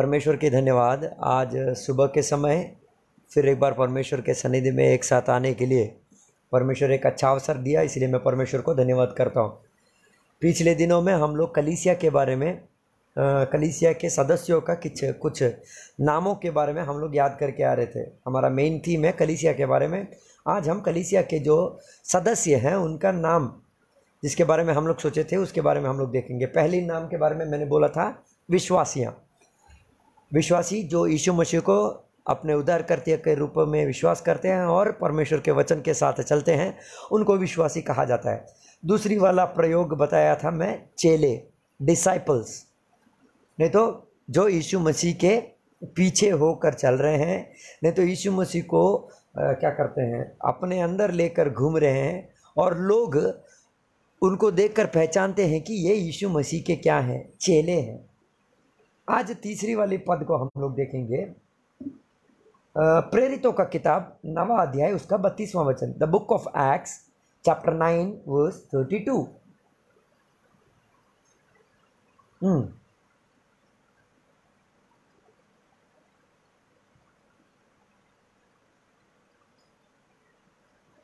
परमेश्वर के धन्यवाद आज सुबह के समय फिर एक बार परमेश्वर के सनिधि में एक साथ आने के लिए परमेश्वर एक अच्छा अवसर दिया इसलिए मैं परमेश्वर को धन्यवाद करता हूँ पिछले दिनों में हम लोग कलीसिया के बारे में कलीसिया के सदस्यों का कुछ कुछ नामों के बारे में हम लोग याद करके आ रहे थे हमारा मेन थीम है कलीसिया के बारे में आज हम कलीसिया के जो सदस्य हैं उनका नाम जिसके बारे में हम लोग सोचे थे उसके बारे में हम लोग देखेंगे पहले नाम के बारे में मैंने बोला था विश्वासियाँ विश्वासी जो यीशु मसीह को अपने करते के रूप में विश्वास करते हैं और परमेश्वर के वचन के साथ चलते हैं उनको विश्वासी कहा जाता है दूसरी वाला प्रयोग बताया था मैं चेले डिसाइपल्स नहीं तो जो यीशु मसीह के पीछे होकर चल रहे हैं नहीं तो यीशु मसीह को आ, क्या करते हैं अपने अंदर लेकर घूम रहे हैं और लोग उनको देखकर पहचानते हैं कि ये यीशु मसीह के क्या हैं चेले हैं आज तीसरी वाली पद को हम लोग देखेंगे प्रेरितों का किताब नवा अध्याय उसका बत्तीसवां वचन the book of Acts chapter nine verse thirty two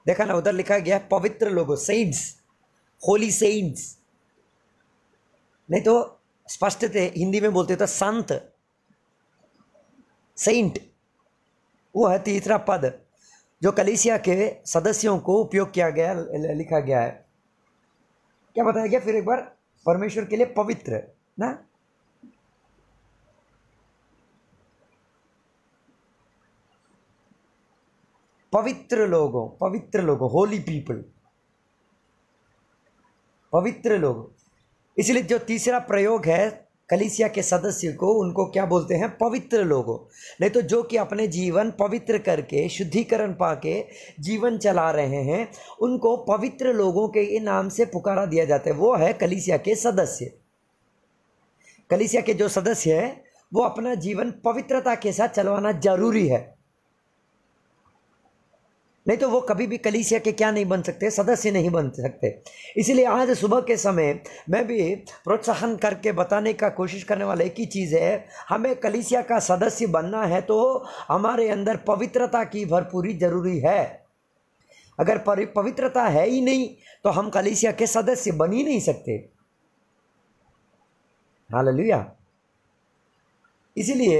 देखा ना उधर लिखा गया पवित्र लोगों सेंट्स होली सेंट्स नहीं तो स्पष्ट थे हिंदी में बोलते थे संत सेंट वो है तीसरा पद जो कलिसिया के सदस्यों को उपयोग किया गया लिखा गया है क्या बताया गया फिर एक बार परमेश्वर के लिए पवित्र ना पवित्र लोगों पवित्र लोगों होली पीपल पवित्र लोग इसलिए जो तीसरा प्रयोग है कलिसिया के सदस्य को उनको क्या बोलते हैं पवित्र लोगों नहीं तो जो कि अपने जीवन पवित्र करके शुद्धिकरण पाके जीवन चला रहे हैं उनको पवित्र लोगों के नाम से पुकारा दिया जाता है वो है कलिसिया के सदस्य कलिसिया के जो सदस्य है वो अपना जीवन पवित्रता के साथ चलवाना जरूरी है नहीं तो वो कभी भी कलीसिया के क्या नहीं बन सकते सदस्य नहीं बन सकते इसीलिए आज सुबह के समय मैं भी प्रोत्साहन करके बताने का कोशिश करने वाला एक ही चीज़ है हमें कलीसिया का सदस्य बनना है तो हमारे अंदर पवित्रता की भरपूरी ज़रूरी है अगर पवित्रता है ही नहीं तो हम कलीसिया के सदस्य बन ही नहीं सकते ललिया इसीलिए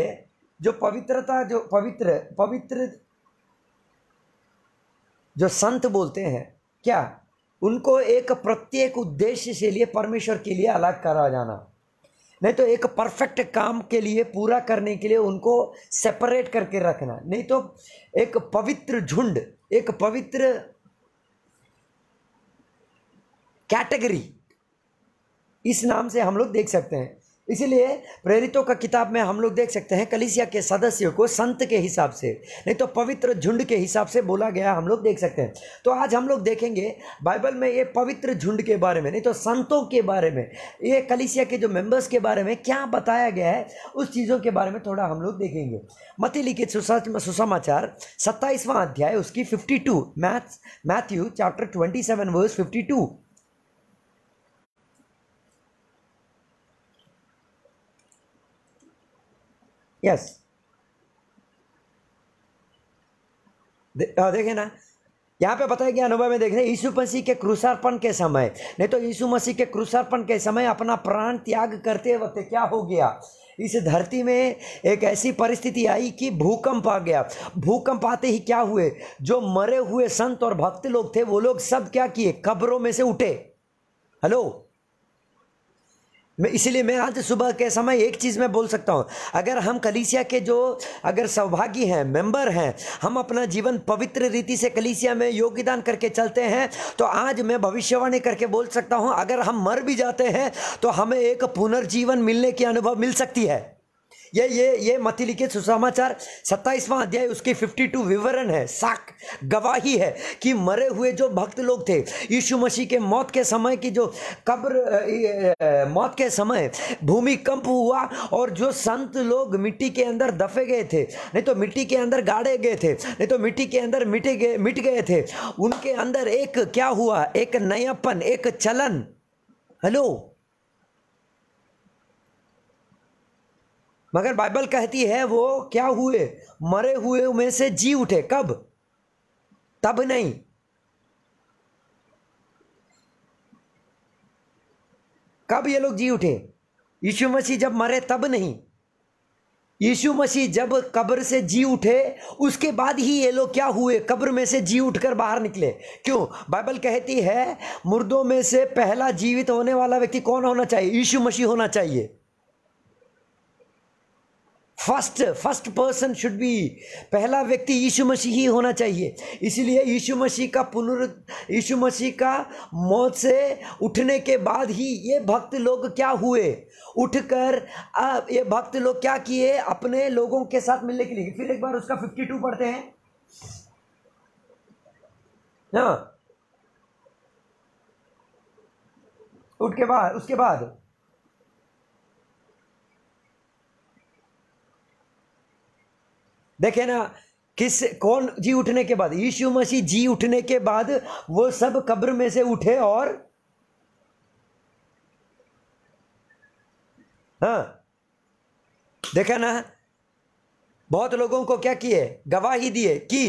जो पवित्रता जो पवित्र पवित्र जो संत बोलते हैं क्या उनको एक प्रत्येक उद्देश्य से लिए परमेश्वर के लिए अलग करा जाना नहीं तो एक परफेक्ट काम के लिए पूरा करने के लिए उनको सेपरेट करके रखना नहीं तो एक पवित्र झुंड एक पवित्र कैटेगरी इस नाम से हम लोग देख सकते हैं इसीलिए प्रेरितों का किताब में हम लोग देख सकते हैं कलिसिया के सदस्यों को संत के हिसाब से नहीं तो पवित्र झुंड के हिसाब से बोला गया हम लोग देख सकते हैं तो आज हम लोग देखेंगे बाइबल में ये पवित्र झुंड के बारे में नहीं तो संतों के बारे में ये कलिसिया के जो मेंबर्स के बारे में क्या बताया गया है उस चीज़ों के बारे में थोड़ा हम लोग देखेंगे मती लिखित सुसमाचार सत्ताईसवां अध्याय उसकी fifty two maths Matthew chapter twenty seven verse fifty two yes देखिए ना यहाँ पे बताया गया अनुभव में देख रहे यीशु मसीह के क्रूसार्पण के समय नहीं तो यीशु मसीह के क्रूसार्पण के समय अपना प्राण त्याग करते वक्त क्या हो गया इस धरती में एक ऐसी परिस्थिति आई कि भूकंप आ गया भूकंप आते ही क्या हुए जो मरे हुए संत और भक्त लोग थे वो लोग सब क्या किए कब्रों में से उठे हेलो मैं इसीलिए मैं आज सुबह के समय एक चीज़ मैं बोल सकता हूँ अगर हम कलीसिया के जो अगर सौभागी हैं मेंबर हैं हम अपना जीवन पवित्र रीति से कलीसिया में योगदान करके चलते हैं तो आज मैं भविष्यवाणी करके बोल सकता हूँ अगर हम मर भी जाते हैं तो हमें एक पुनर्जीवन मिलने की अनुभव मिल सकती है ये ये ये मत लिखित सुसमाचार सत्ताईसवां अध्याय उसके 52 विवरण है साख गवाही है कि मरे हुए जो भक्त लोग थे यीशु मसीह के मौत के समय की जो कब्र मौत के समय भूमि कंप हुआ और जो संत लोग मिट्टी के अंदर दफे गए थे नहीं तो मिट्टी के अंदर गाड़े गए थे नहीं तो मिट्टी के अंदर मिटे गए मिट गए थे उनके अंदर एक क्या हुआ एक नयापन एक चलन हेलो मगर बाइबल कहती है वो क्या हुए मरे हुए में से जी उठे कब तब नहीं कब ये लोग जी उठे यीशु मसीह जब मरे तब नहीं यीशु मसीह जब कब्र से जी उठे उसके बाद ही ये लोग क्या हुए कब्र में से जी उठकर बाहर निकले क्यों बाइबल कहती है मुर्दों में से पहला जीवित होने वाला व्यक्ति कौन होना चाहिए यीशु मसीह होना चाहिए first first person should be पहला व्यक्ति यीशु मसीह ही होना चाहिए इसीलिए यीशु मसीह का पुनर् यीशु मसीह का मौत से उठने के बाद ही ये भक्त लोग क्या हुए उठकर अब ये भक्त लोग क्या किए अपने लोगों के साथ मिलने के लिए फिर एक बार उसका फिफ्टी टू पढ़ते हैं हाँ उठ के बाद उसके बाद देखे ना किस कौन जी उठने के बाद यीशु मसीह जी उठने के बाद वो सब कब्र में से उठे और हाँ देखा ना बहुत लोगों को क्या किए गवाही दिए कि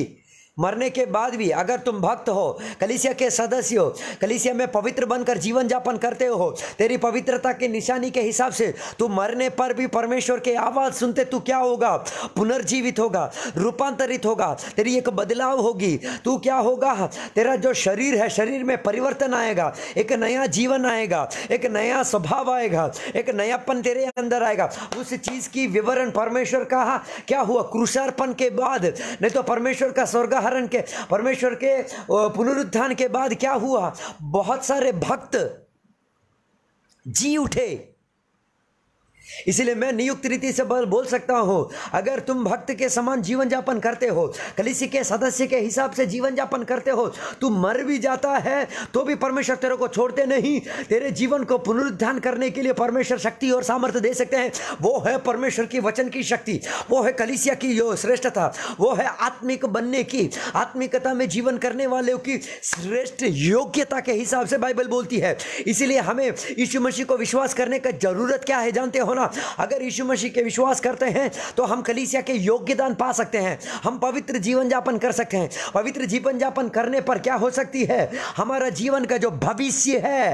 मरने के बाद भी अगर तुम भक्त हो कलिसिया के सदस्य हो कलिसिया में पवित्र बनकर जीवन जापन करते हो तेरी पवित्रता की निशानी के हिसाब से तू मरने पर भी परमेश्वर के आवाज़ सुनते तू क्या होगा पुनर्जीवित होगा रूपांतरित होगा तेरी एक बदलाव होगी तू क्या होगा तेरा जो शरीर है शरीर में परिवर्तन आएगा एक नया जीवन आएगा एक नया स्वभाव आएगा एक नयापन तेरे अंदर आएगा उस चीज़ की विवरण परमेश्वर कहा क्या हुआ कृषार्पण के बाद नहीं तो परमेश्वर का स्वर्ग उदाहरण के परमेश्वर के पुनरुत्थान के बाद क्या हुआ बहुत सारे भक्त जी उठे इसीलिए मैं नियुक्त रीति से बोल सकता हूँ अगर तुम भक्त के समान जीवन जापन करते हो कलिसी के सदस्य के हिसाब से जीवन यापन करते हो तू मर भी जाता है तो भी परमेश्वर तेरे को छोड़ते नहीं तेरे जीवन को पुनरुद्धान करने के लिए परमेश्वर शक्ति और सामर्थ्य दे सकते हैं वो है परमेश्वर की वचन की शक्ति वो है कलिसिया की श्रेष्ठता वो है आत्मिक बनने की आत्मिकता में जीवन करने वाले की श्रेष्ठ योग्यता के हिसाब से बाइबल बोलती है इसीलिए हमें यीशु मसीह को विश्वास करने का जरूरत क्या है जानते हो ना अगर यीशु मसीह के विश्वास करते हैं तो हम कलीसिया के योग्यदान पा सकते हैं हम पवित्र जीवन यापन कर सकते हैं पवित्र जीवन यापन करने पर क्या हो सकती है हमारा जीवन का जो भविष्य है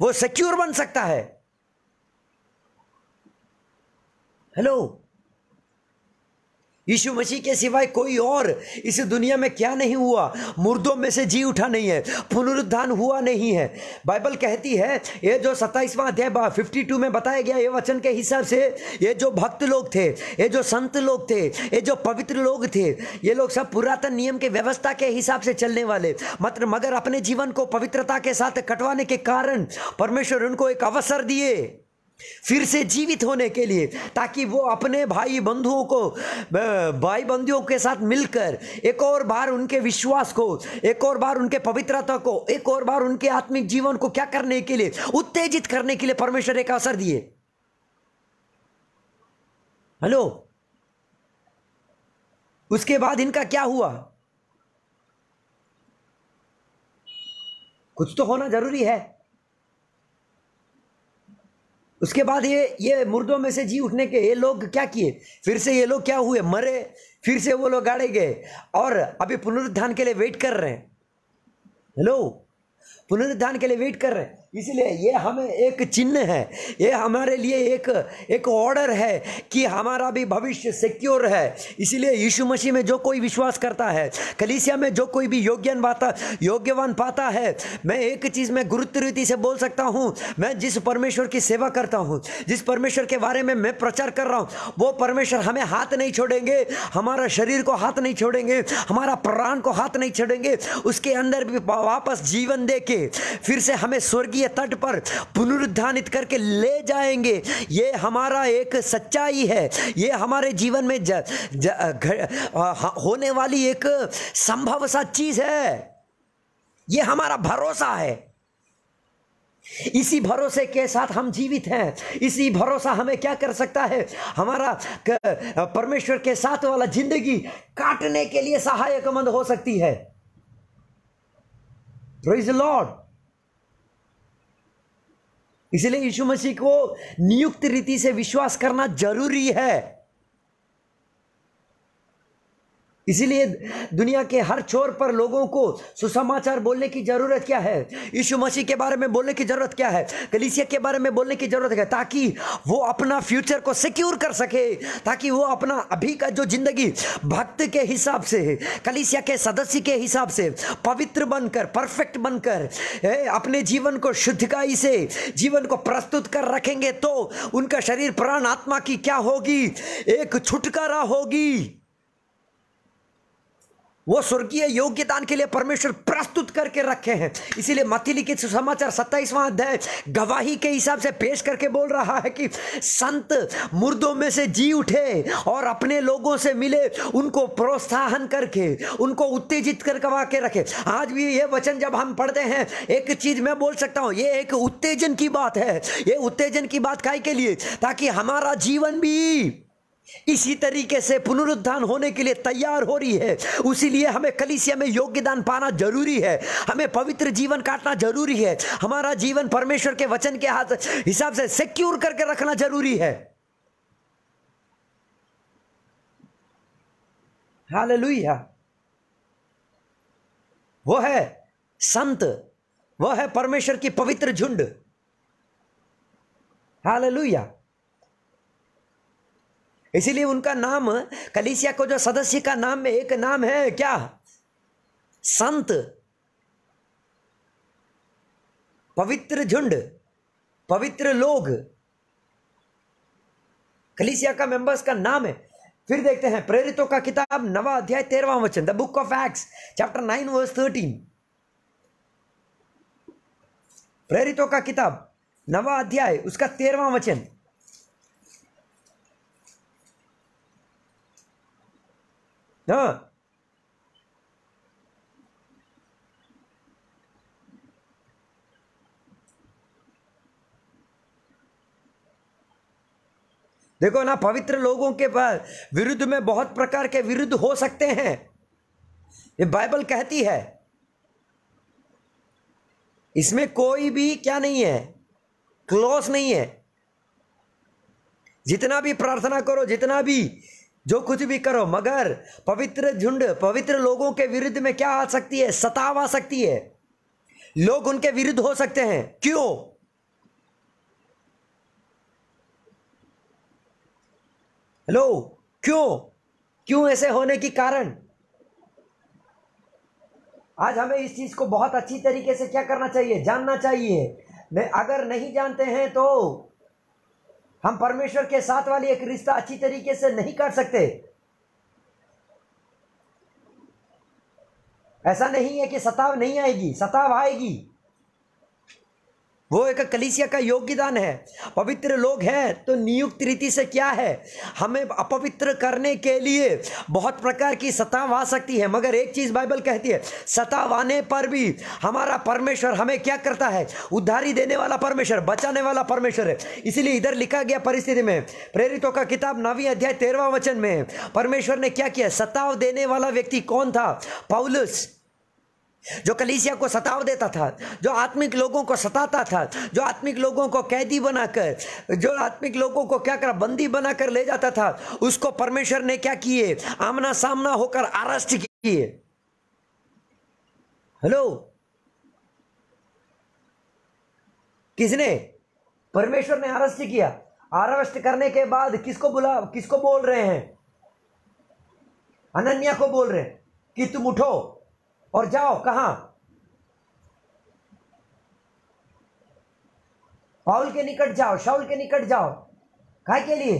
वो सिक्योर बन सकता है हेलो यीशु मसीह के सिवाय कोई और इस दुनिया में क्या नहीं हुआ मुर्दों में से जी उठा नहीं है पुनरुत्थान हुआ नहीं है बाइबल कहती है ये जो सत्ताईसवां अध्याय फिफ्टी टू में बताया गया ये वचन के हिसाब से ये जो भक्त लोग थे ये जो संत लोग थे ये जो पवित्र लोग थे ये लोग सब पुरातन नियम के व्यवस्था के हिसाब से चलने वाले मात्र मगर अपने जीवन को पवित्रता के साथ कटवाने के कारण परमेश्वर उनको एक अवसर दिए फिर से जीवित होने के लिए ताकि वो अपने भाई बंधुओं को भाई बंधुओं के साथ मिलकर एक और बार उनके विश्वास को एक और बार उनके पवित्रता को एक और बार उनके आत्मिक जीवन को क्या करने के लिए उत्तेजित करने के लिए परमेश्वर एक अवसर दिए हेलो उसके बाद इनका क्या हुआ कुछ तो होना जरूरी है उसके बाद ये ये मुर्दों में से जी उठने के ये लोग क्या किए फिर से ये लोग क्या हुए मरे फिर से वो लोग गाड़े गए और अभी पुनरुत्थान के लिए वेट कर रहे हैं हेलो पुनरुत्थान के लिए वेट कर रहे हैं इसलिए ये हमें एक चिन्ह है ये हमारे लिए एक एक ऑर्डर है कि हमारा भी भविष्य सिक्योर है इसीलिए यीशु मसीह में जो कोई विश्वास करता है कलिसिया में जो कोई भी योग्यन पाता योग्यवान पाता है मैं एक चीज़ में गुरुत्व रीति से बोल सकता हूँ मैं जिस परमेश्वर की सेवा करता हूँ जिस परमेश्वर के बारे में मैं प्रचार कर रहा हूँ वो परमेश्वर हमें हाथ नहीं छोड़ेंगे हमारा शरीर को हाथ नहीं छोड़ेंगे हमारा प्राण को हाथ नहीं छोड़ेंगे उसके अंदर भी वापस जीवन दे के फिर से हमें स्वर्गीय समुद्रीय तट पर पुनरुद्धानित करके ले जाएंगे ये हमारा एक सच्चाई है ये हमारे जीवन में ज, ज, घ, होने वाली एक संभव सा चीज है ये हमारा भरोसा है इसी भरोसे के साथ हम जीवित हैं इसी भरोसा हमें क्या कर सकता है हमारा परमेश्वर के साथ वाला जिंदगी काटने के लिए सहायक मंद हो सकती है लॉर्ड इसलिए यीशु मसीह को नियुक्त रीति से विश्वास करना जरूरी है इसीलिए दुनिया के हर छोर पर लोगों को सुसमाचार बोलने की ज़रूरत क्या है यीशु मसीह के बारे में बोलने की ज़रूरत क्या है कलिसिया के बारे में बोलने की ज़रूरत है ताकि वो अपना फ्यूचर को सिक्योर कर सके ताकि वो अपना अभी का जो ज़िंदगी भक्त के हिसाब से कलिसिया के सदस्य के हिसाब से पवित्र बनकर परफेक्ट बनकर अपने जीवन को शुद्धकाई से जीवन को प्रस्तुत कर रखेंगे तो उनका शरीर प्राण आत्मा की क्या होगी एक छुटकारा होगी वो स्वर्गीय योग्य दान के लिए परमेश्वर प्रस्तुत करके रखे हैं इसीलिए मथी लिखित सुसमाचार सत्ताईसवां अध्याय गवाही के हिसाब से पेश करके बोल रहा है कि संत मुर्दों में से जी उठे और अपने लोगों से मिले उनको प्रोत्साहन करके उनको उत्तेजित कर करवा के रखे आज भी ये वचन जब हम पढ़ते हैं एक चीज मैं बोल सकता हूँ ये एक उत्तेजन की बात है ये उत्तेजन की बात काय के लिए ताकि हमारा जीवन भी इसी तरीके से पुनरुद्धान होने के लिए तैयार हो रही है उसीलिए हमें कलिसिया में योग्यदान पाना जरूरी है हमें पवित्र जीवन काटना जरूरी है हमारा जीवन परमेश्वर के वचन के हाथ हिसाब से सिक्योर करके रखना जरूरी है हालेलुया वो है संत वह है परमेश्वर की पवित्र झुंड हालेलुया इसीलिए उनका नाम कलिसिया को जो सदस्य का नाम में एक नाम है क्या संत पवित्र झुंड पवित्र लोग कलिसिया का मेंबर्स का नाम है फिर देखते हैं प्रेरितों का किताब नवा अध्याय तेरवा वचन the book of Acts chapter nine verse thirteen प्रेरितों का किताब नवा अध्याय उसका तेरवा वचन हाँ देखो ना पवित्र लोगों के पास विरुद्ध में बहुत प्रकार के विरुद्ध हो सकते हैं ये बाइबल कहती है इसमें कोई भी क्या नहीं है क्लोज नहीं है जितना भी प्रार्थना करो जितना भी जो कुछ भी करो मगर पवित्र झुंड पवित्र लोगों के विरुद्ध में क्या आ सकती है सताव आ सकती है लोग उनके विरुद्ध हो सकते हैं क्यों हेलो क्यों क्यों ऐसे होने की कारण आज हमें इस चीज को बहुत अच्छी तरीके से क्या करना चाहिए जानना चाहिए अगर नहीं जानते हैं तो हम परमेश्वर के साथ वाली एक रिश्ता अच्छी तरीके से नहीं कर सकते ऐसा नहीं है कि सताव नहीं आएगी सताव आएगी वो एक कलिसिया का योगदान है पवित्र लोग हैं तो नियुक्त रीति से क्या है हमें अपवित्र करने के लिए बहुत प्रकार की सतावा आ सकती है मगर एक चीज़ बाइबल कहती है सतावाने आने पर भी हमारा परमेश्वर हमें क्या करता है उद्धारी देने वाला परमेश्वर बचाने वाला परमेश्वर है इसीलिए इधर लिखा गया परिस्थिति में प्रेरितों का किताब नवी अध्याय तेरवा वचन में परमेश्वर ने क्या किया सताव देने वाला व्यक्ति कौन था पौलस जो कलीसिया को सताव देता था जो आत्मिक लोगों को सताता था जो आत्मिक लोगों को कैदी बनाकर जो आत्मिक लोगों को क्या कर बंदी बनाकर ले जाता था उसको परमेश्वर ने क्या किए आमना सामना होकर अरेस्ट किए हेलो किसने परमेश्वर ने अरेस्ट किया अरेस्ट करने के बाद किसको बुला किसको बोल रहे हैं अनन्या को बोल रहे हैं कि तुम उठो और जाओ कहा पाउल के निकट जाओ शाउल के निकट जाओ कह के लिए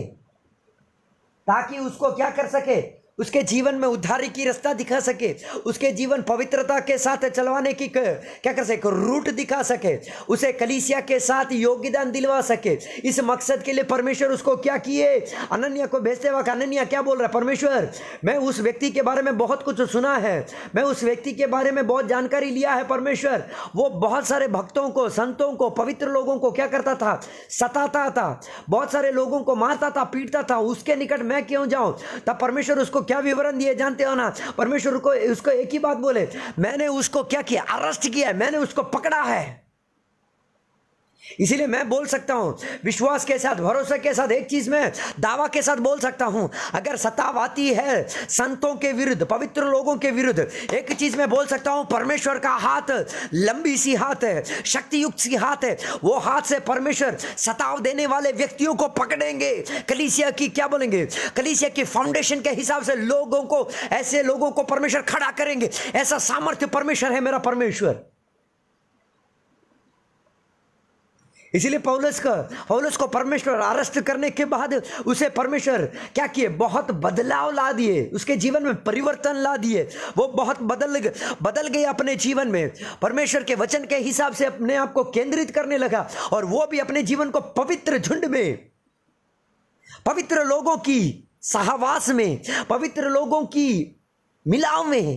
ताकि उसको क्या कर सके उसके जीवन में उद्धारी की रास्ता दिखा सके उसके जीवन पवित्रता के साथ चलवाने की क्या कर सके रूट दिखा सके उसे कलीसिया के साथ योगदान दिलवा सके इस मकसद के लिए परमेश्वर उसको क्या किए अनन्या को भेजते वक्त अनन्या क्या बोल रहा है परमेश्वर मैं उस व्यक्ति के बारे में बहुत कुछ सुना है मैं उस व्यक्ति के बारे में बहुत जानकारी लिया है परमेश्वर वो बहुत सारे भक्तों को संतों को पवित्र लोगों को क्या करता था सताता था बहुत सारे लोगों को मारता था पीटता था उसके निकट मैं क्यों जाऊं तब परमेश्वर उसको क्या विवरण दिए जानते हो ना परमेश्वर को उसको एक ही बात बोले मैंने उसको क्या किया अरेस्ट किया मैंने उसको पकड़ा है इसीलिए मैं बोल सकता हूँ विश्वास के साथ भरोसे के साथ एक चीज में दावा के साथ बोल सकता हूँ अगर सताव आती है संतों के विरुद्ध पवित्र लोगों के विरुद्ध एक चीज में बोल सकता हूँ परमेश्वर का हाथ लंबी सी हाथ है शक्ति युक्त सी हाथ है वो हाथ से परमेश्वर सताव देने वाले व्यक्तियों को पकड़ेंगे कलिसिया की क्या बोलेंगे कलिसिया की फाउंडेशन के हिसाब से लोगों को ऐसे लोगों को परमेश्वर खड़ा करेंगे ऐसा सामर्थ्य परमेश्वर है मेरा परमेश्वर इसीलिए पौलस का पौलस को परमेश्वर अरेस्ट करने के बाद उसे परमेश्वर क्या किए बहुत बदलाव ला दिए उसके जीवन में परिवर्तन ला दिए वो बहुत बदल बदल गए अपने जीवन में परमेश्वर के वचन के हिसाब से अपने आप को केंद्रित करने लगा और वो भी अपने जीवन को पवित्र झुंड में पवित्र लोगों की सहवास में पवित्र लोगों की मिलाव में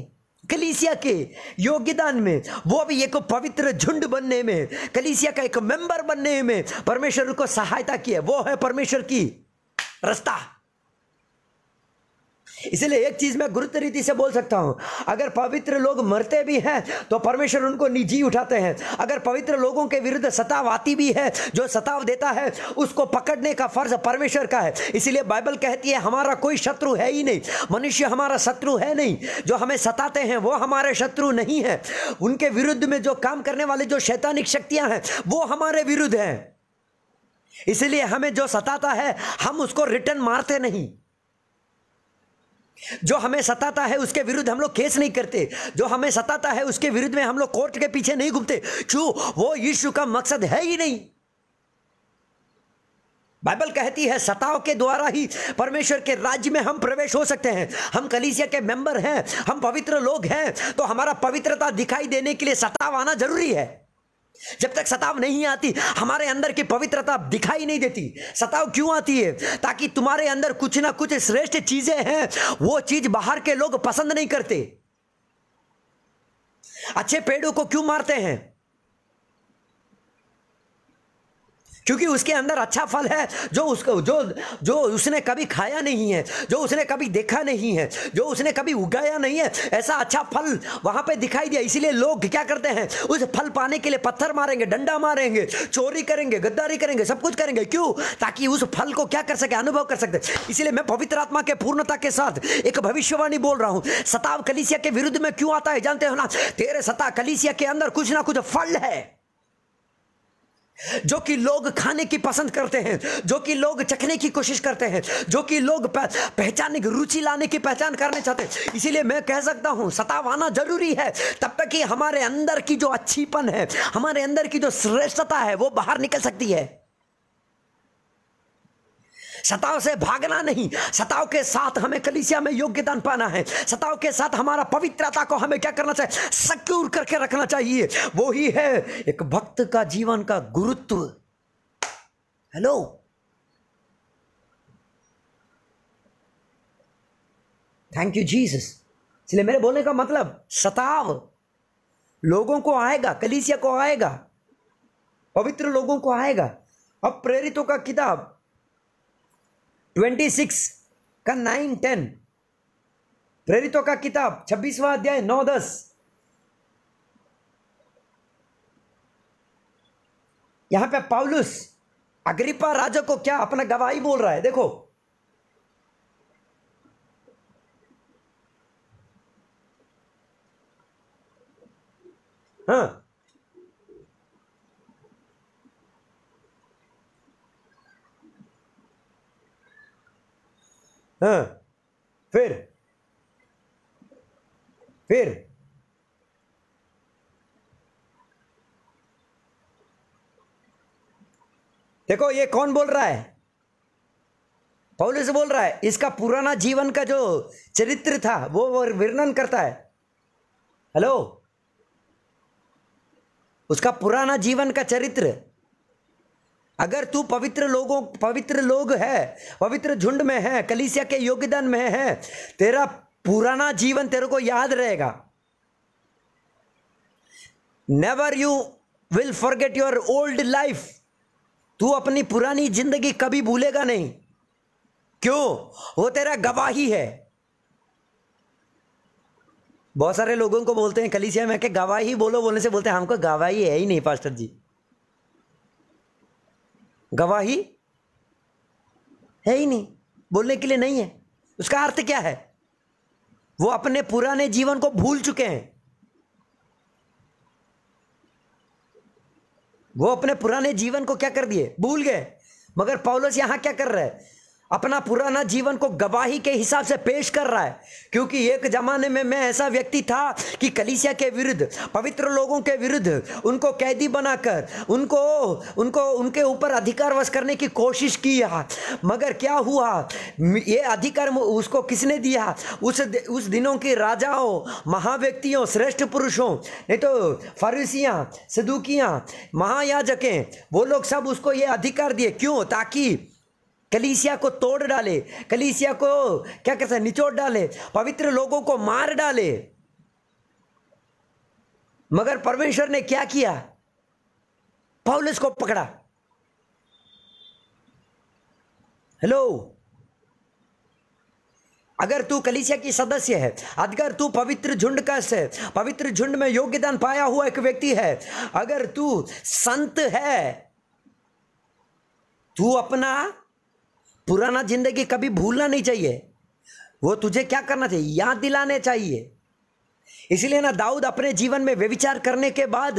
कलीसिया के योगदान में वो भी एक पवित्र झुंड बनने में कलीसिया का एक मेंबर बनने में परमेश्वर को सहायता की है वो है परमेश्वर की रास्ता इसीलिए एक चीज मैं गुरुत्व रीति से बोल सकता हूं अगर पवित्र लोग मरते भी हैं तो परमेश्वर उनको निजी उठाते हैं अगर पवित्र लोगों के विरुद्ध सताव आती भी है जो सताव देता है उसको पकड़ने का फर्ज परमेश्वर का है इसीलिए बाइबल कहती है हमारा कोई शत्रु है ही नहीं मनुष्य हमारा शत्रु है नहीं जो हमें सताते हैं वो हमारे शत्रु नहीं है उनके विरुद्ध में जो काम करने वाले जो शैतानिक शक्तियां हैं वो हमारे विरुद्ध हैं इसलिए हमें जो सताता है हम उसको रिटर्न मारते नहीं जो हमें सताता है उसके विरुद्ध हम लोग केस नहीं करते जो हमें सताता है उसके विरुद्ध में हम लोग कोर्ट के पीछे नहीं घूमते क्यों वो यीशु का मकसद है ही नहीं बाइबल कहती है सताव के द्वारा ही परमेश्वर के राज्य में हम प्रवेश हो सकते हैं हम कलीसिया के मेंबर हैं हम पवित्र लोग हैं तो हमारा पवित्रता दिखाई देने के लिए सताव आना जरूरी है जब तक सताव नहीं आती हमारे अंदर की पवित्रता दिखाई नहीं देती सताव क्यों आती है ताकि तुम्हारे अंदर कुछ ना कुछ श्रेष्ठ चीजें हैं वो चीज बाहर के लोग पसंद नहीं करते अच्छे पेड़ों को क्यों मारते हैं क्योंकि उसके अंदर अच्छा फल है जो उसको जो जो उसने कभी खाया नहीं है जो उसने कभी देखा नहीं है जो उसने कभी उगाया नहीं है ऐसा अच्छा फल वहाँ पे दिखाई दिया इसीलिए लोग क्या करते हैं उस फल पाने के लिए पत्थर मारेंगे डंडा मारेंगे चोरी करेंगे गद्दारी करेंगे सब कुछ करेंगे क्यों ताकि उस फल को क्या कर सके अनुभव कर सकते इसीलिए मैं पवित्र आत्मा के पूर्णता के साथ एक भविष्यवाणी बोल रहा हूँ सताव कलिसिया के विरुद्ध में क्यों आता है जानते हो ना तेरे सता कलिसिया के अंदर कुछ ना कुछ फल है जो कि लोग खाने की पसंद करते हैं जो कि लोग चखने की कोशिश करते हैं जो कि लोग पहचानने की रुचि लाने की पहचान करने चाहते हैं इसीलिए मैं कह सकता हूँ सतावाना जरूरी है तब तक कि हमारे अंदर की जो अच्छीपन है हमारे अंदर की जो श्रेष्ठता है वो बाहर निकल सकती है सताव से भागना नहीं सताव के साथ हमें कलिसिया में योग्यदान पाना है सताव के साथ हमारा पवित्रता को हमें क्या करना चाहिए सक्यूर करके रखना चाहिए वो ही है एक भक्त का जीवन का गुरुत्व हेलो थैंक यू जीसस इसलिए मेरे बोलने का मतलब सताव लोगों को आएगा कलिसिया को आएगा पवित्र लोगों को आएगा अब प्रेरितों का किताब ट्वेंटी सिक्स का नाइन टेन प्रेरितों का किताब छब्बीसवा अध्याय नौ दस यहां पे पाउलुस अग्रिपा राजा को क्या अपना गवाही बोल रहा है देखो हाँ हाँ फिर फिर देखो ये कौन बोल रहा है पौलिस बोल रहा है इसका पुराना जीवन का जो चरित्र था वो वर्णन करता है हेलो उसका पुराना जीवन का चरित्र अगर तू पवित्र लोगों पवित्र लोग है पवित्र झुंड में है कलिसिया के योगदान में है तेरा पुराना जीवन तेरे को याद रहेगा never you will forget your old life तू अपनी पुरानी जिंदगी कभी भूलेगा नहीं क्यों वो तेरा गवाही है बहुत सारे लोगों को बोलते हैं कलिसिया में के गवाही बोलो बोलने से बोलते हैं हमको गवाही है ही नहीं पास्टर जी गवाही है ही नहीं बोलने के लिए नहीं है उसका अर्थ क्या है वो अपने पुराने जीवन को भूल चुके हैं वो अपने पुराने जीवन को क्या कर दिए भूल गए मगर पॉलस यहां क्या कर रहा है अपना पुराना जीवन को गवाही के हिसाब से पेश कर रहा है क्योंकि एक ज़माने में मैं ऐसा व्यक्ति था कि कलिसिया के विरुद्ध पवित्र लोगों के विरुद्ध उनको कैदी बनाकर उनको उनको उनके ऊपर अधिकार वश करने की कोशिश है मगर क्या हुआ ये अधिकार उसको किसने दिया उस उस दिनों के राजाओं महाव्यक्तियों श्रेष्ठ पुरुषों नहीं तो फारूसियाँ सदुकियाँ महायाजकें वो लोग सब उसको ये अधिकार दिए क्यों ताकि कलीसिया को तोड़ डाले कलीसिया को क्या कहते हैं निचोड़ डाले पवित्र लोगों को मार डाले मगर परमेश्वर ने क्या किया पौलुस को पकड़ा हेलो अगर तू कलिसिया की सदस्य है अगर तू पवित्र झुंड का से पवित्र झुंड में योगदान पाया हुआ एक व्यक्ति है अगर तू संत है तू अपना पुराना जिंदगी कभी भूलना नहीं चाहिए वो तुझे क्या करना चाहिए याद दिलाने चाहिए इसलिए ना दाऊद अपने जीवन में व्यविचार करने के बाद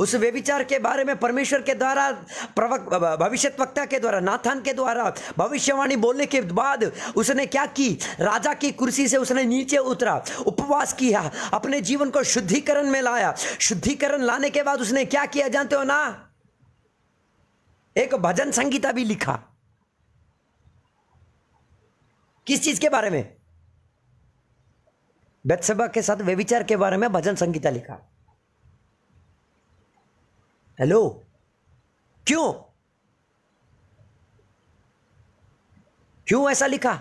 उस व्यविचार के बारे में परमेश्वर के द्वारा प्रवक् भविष्य वक्ता के द्वारा नाथान के द्वारा भविष्यवाणी बोलने के बाद उसने क्या की राजा की कुर्सी से उसने नीचे उतरा उपवास किया अपने जीवन को शुद्धिकरण में लाया शुद्धिकरण लाने के बाद उसने क्या किया जानते हो ना एक भजन संगीता भी लिखा किस चीज के बारे में बेतसभा के साथ व्यविचार के बारे में भजन संगीता लिखा हेलो क्यों क्यों ऐसा लिखा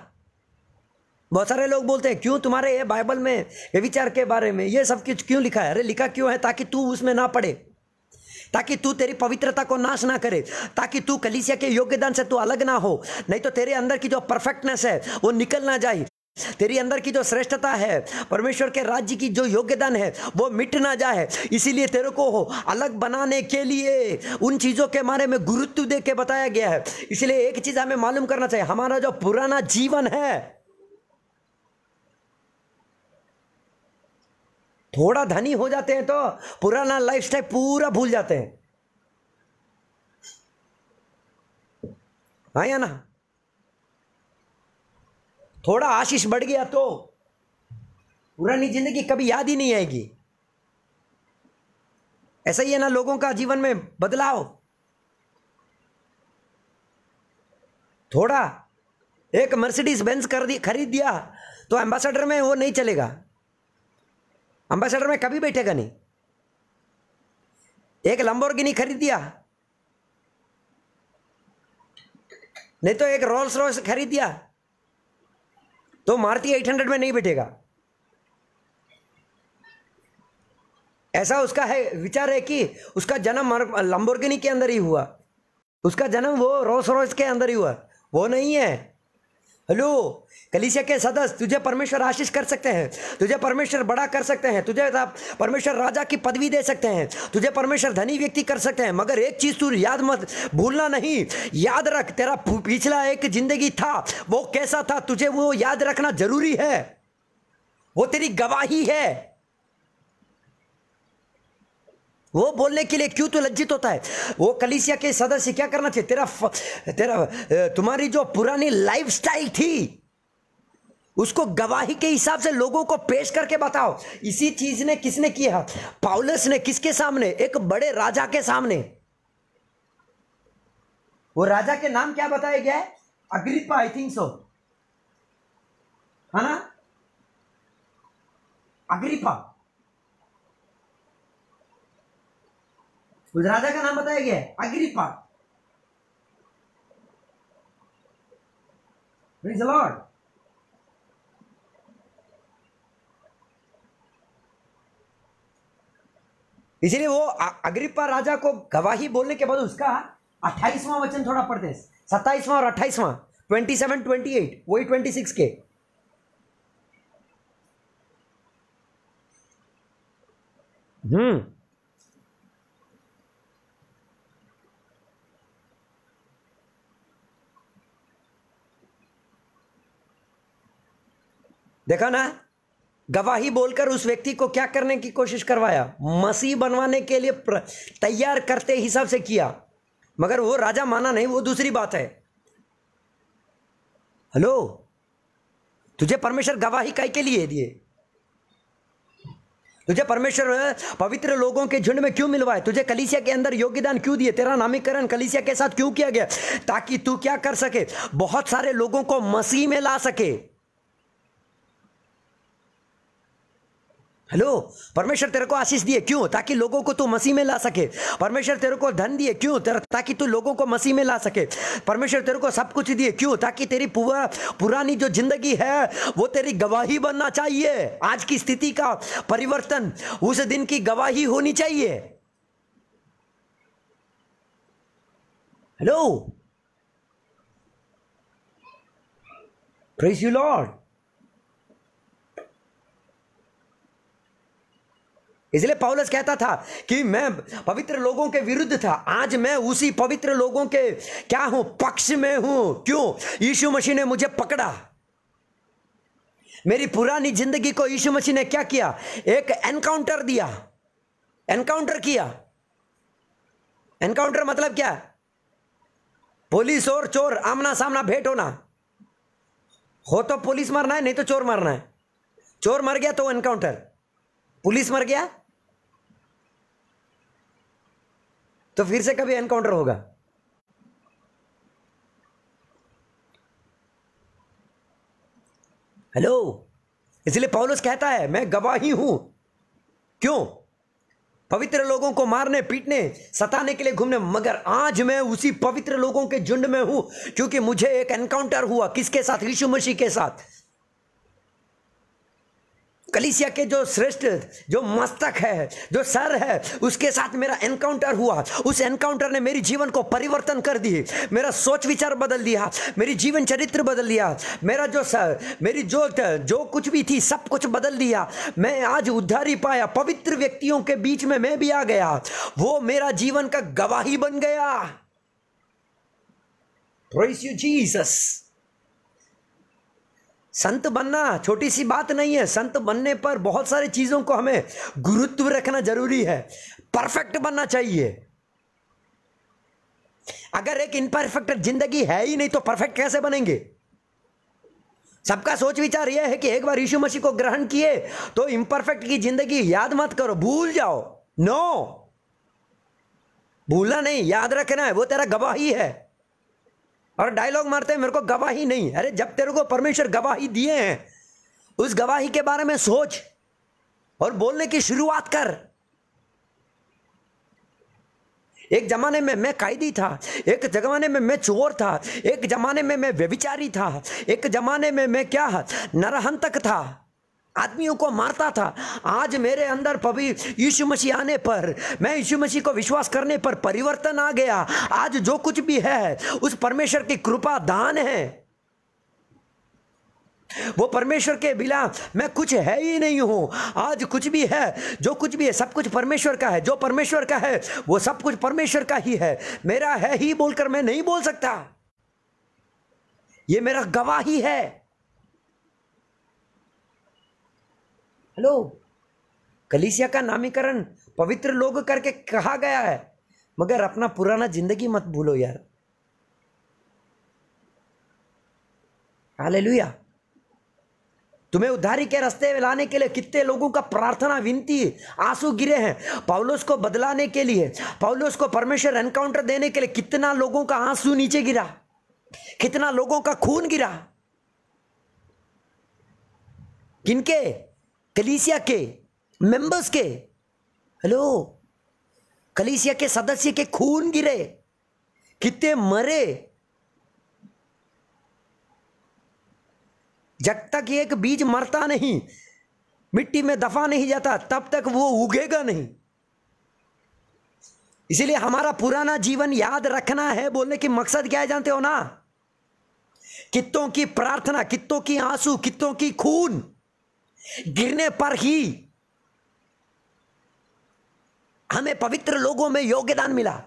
बहुत सारे लोग बोलते हैं क्यों तुम्हारे ये बाइबल में व्यविचार के बारे में ये सब कुछ क्यों लिखा है अरे लिखा क्यों है ताकि तू उसमें ना पढ़े ताकि तू तेरी पवित्रता को नाश ना करे ताकि तू कलिसिया के योग्यदान से तू अलग ना हो नहीं तो तेरे अंदर की जो परफेक्टनेस है वो निकल ना जाए तेरी अंदर की जो श्रेष्ठता है परमेश्वर के राज्य की जो योग्यदान है वो मिट ना जाए इसीलिए तेरे को हो अलग बनाने के लिए उन चीज़ों के बारे में गुरुत्व दे के बताया गया है इसलिए एक चीज़ हमें मालूम करना चाहिए हमारा जो पुराना जीवन है थोड़ा धनी हो जाते हैं तो पुराना लाइफ स्टाइल पूरा भूल जाते हैं आया हाँ ना थोड़ा आशीष बढ़ गया तो पुरानी जिंदगी कभी याद ही नहीं आएगी ऐसा ही है ना लोगों का जीवन में बदलाव थोड़ा एक मर्सिडीज बेंस कर दी खरीद दिया तो एम्बेसडर में वो नहीं चलेगा अंबेसडर में कभी बैठेगा नहीं एक गिनी खरीद दिया नहीं तो एक रोल्स रॉयस खरीद दिया तो मारुति 800 में नहीं बैठेगा ऐसा उसका है विचार है कि उसका जन्म लंबोर्गिनी के अंदर ही हुआ उसका जन्म वो रोल्स रॉयस के अंदर ही हुआ वो नहीं है हेलो कलिसिया के सदस्य तुझे परमेश्वर आशीष कर सकते हैं तुझे परमेश्वर बड़ा कर सकते हैं तुझे परमेश्वर राजा की पदवी दे सकते हैं तुझे परमेश्वर धनी व्यक्ति कर सकते हैं मगर एक चीज़ तू याद मत भूलना नहीं याद रख तेरा पिछला एक जिंदगी था वो कैसा था तुझे वो याद रखना जरूरी है वो तेरी गवाही है वो बोलने के लिए क्यों तो लज्जित होता है वो कलिसिया के सदस्य क्या करना चाहिए तेरा फ, तेरा तुम्हारी जो पुरानी लाइफस्टाइल थी उसको गवाही के हिसाब से लोगों को पेश करके बताओ इसी चीज ने किसने किया पाउलस ने किसके सामने एक बड़े राजा के सामने वो राजा के नाम क्या बताया गया है अग्रिपा आई थिंक सो है ना अग्रिपा राजा का नाम बताया गया है अग्रिपा लॉर्ड इसीलिए इसलिए वो अग्रिपा राजा को गवाही बोलने के बाद उसका अट्ठाईसवां वचन थोड़ा पढ़ते हैं सत्ताईसवां और अट्ठाईसवां ट्वेंटी सेवन ट्वेंटी एट वही ट्वेंटी सिक्स के हम्म देखा ना गवाही बोलकर उस व्यक्ति को क्या करने की कोशिश करवाया मसीह बनवाने के लिए तैयार करते हिसाब से किया मगर वो राजा माना नहीं वो दूसरी बात है हेलो तुझे परमेश्वर गवाही कई के लिए दिए तुझे परमेश्वर पवित्र लोगों के झुंड में क्यों मिलवाए तुझे कलिसिया के अंदर योगदान क्यों दिए तेरा नामीकरण कलिसिया के साथ क्यों किया गया ताकि तू क्या कर सके बहुत सारे लोगों को मसीह में ला सके हेलो परमेश्वर तेरे को आशीष दिए क्यों ताकि लोगों को तू मसीह में ला सके परमेश्वर तेरे को धन दिए क्यों ताकि तू लोगों को मसीह में ला सके परमेश्वर तेरे को सब कुछ दिए क्यों ताकि तेरी पुरानी जो जिंदगी है वो तेरी गवाही बनना चाहिए आज की स्थिति का परिवर्तन उस दिन की गवाही होनी चाहिए हेलो प्रेस यू लॉर्ड इसलिए पौलस कहता था कि मैं पवित्र लोगों के विरुद्ध था आज मैं उसी पवित्र लोगों के क्या हूं पक्ष में हूं क्यों यीशु मसीह ने मुझे पकड़ा मेरी पुरानी जिंदगी को यीशु मसीह ने क्या किया एक एनकाउंटर दिया एनकाउंटर किया एनकाउंटर मतलब क्या पुलिस और चोर आमना सामना भेंट होना हो तो पुलिस मरना है नहीं तो चोर मरना है चोर मर गया तो एनकाउंटर पुलिस मर गया तो फिर से कभी एनकाउंटर होगा हेलो इसलिए पॉलुस कहता है मैं गवाही हूं क्यों पवित्र लोगों को मारने पीटने सताने के लिए घूमने मगर आज मैं उसी पवित्र लोगों के झुंड में हूं क्योंकि मुझे एक एनकाउंटर हुआ किसके साथ यीशु मसीह के साथ कलिसिया के जो श्रेष्ठ जो मस्तक है जो सर है उसके साथ मेरा एनकाउंटर हुआ उस एनकाउंटर ने मेरी जीवन को परिवर्तन कर दिए मेरा सोच विचार बदल दिया मेरी जीवन चरित्र बदल दिया मेरा जो सर मेरी जो जो कुछ भी थी सब कुछ बदल दिया मैं आज उद्धारी पाया पवित्र व्यक्तियों के बीच में मैं भी आ गया वो मेरा जीवन का गवाही बन गया Praise you, Jesus. संत बनना छोटी सी बात नहीं है संत बनने पर बहुत सारी चीज़ों को हमें गुरुत्व रखना जरूरी है परफेक्ट बनना चाहिए अगर एक इनपरफेक्ट जिंदगी है ही नहीं तो परफेक्ट कैसे बनेंगे सबका सोच विचार यह है कि एक बार यीशु मसीह को ग्रहण किए तो इम्परफेक्ट की जिंदगी याद मत करो भूल जाओ नो भूलना नहीं याद रखना है वो तेरा गवाही है और डायलॉग मारते हैं मेरे को गवाही नहीं अरे जब तेरे को परमेश्वर गवाही दिए हैं उस गवाही के बारे में सोच और बोलने की शुरुआत कर एक जमाने में मैं कायदी था एक जमाने में मैं चोर था एक जमाने में मैं व्यभिचारी था एक जमाने में मैं क्या नरहंतक था आदमियों को मारता था आज मेरे अंदर पभी यीशु मसीह आने पर मैं यीशु मसीह को विश्वास करने पर परिवर्तन आ गया आज जो कुछ भी है उस परमेश्वर की कृपा दान है वो परमेश्वर के बिना मैं कुछ है ही नहीं हूं आज कुछ भी है जो कुछ भी है सब कुछ परमेश्वर का है जो परमेश्वर का है वो सब कुछ परमेश्वर का ही है मेरा है ही बोलकर मैं नहीं बोल सकता ये मेरा गवाही है हेलो कलिसिया का नामीकरण पवित्र लोग करके कहा गया है मगर अपना पुराना जिंदगी मत भूलो यार हालेलुया तुम्हें उद्धारी के रास्ते लाने के लिए कितने लोगों का प्रार्थना विनती आंसू गिरे हैं पाउलोस को बदलाने के लिए पाउलोस को परमेश्वर एनकाउंटर देने के लिए कितना लोगों का आंसू नीचे गिरा कितना लोगों का खून गिरा किनके कलीसिया के मेंबर्स के हेलो कलीसिया के सदस्य के खून गिरे कितने मरे जब तक एक बीज मरता नहीं मिट्टी में दफा नहीं जाता तब तक वो उगेगा नहीं इसीलिए हमारा पुराना जीवन याद रखना है बोलने की मकसद क्या है जानते हो ना कितों की प्रार्थना कितों की आंसू कितों की खून गिरने पर ही हमें पवित्र लोगों में योगदान मिला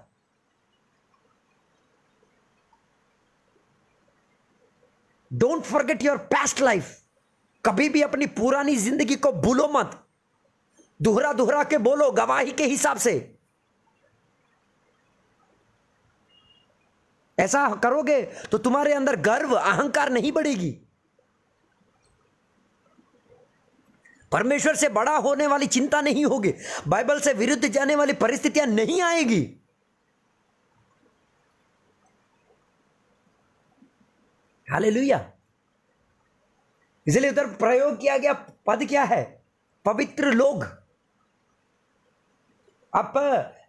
don't forget your past life कभी भी अपनी पुरानी जिंदगी को भूलो मत दोहरा दोहरा के बोलो गवाही के हिसाब से ऐसा करोगे तो तुम्हारे अंदर गर्व अहंकार नहीं बढ़ेगी परमेश्वर से बड़ा होने वाली चिंता नहीं होगी बाइबल से विरुद्ध जाने वाली परिस्थितियां नहीं आएगी हाले इसलिए उधर प्रयोग किया गया पद क्या है पवित्र लोग आप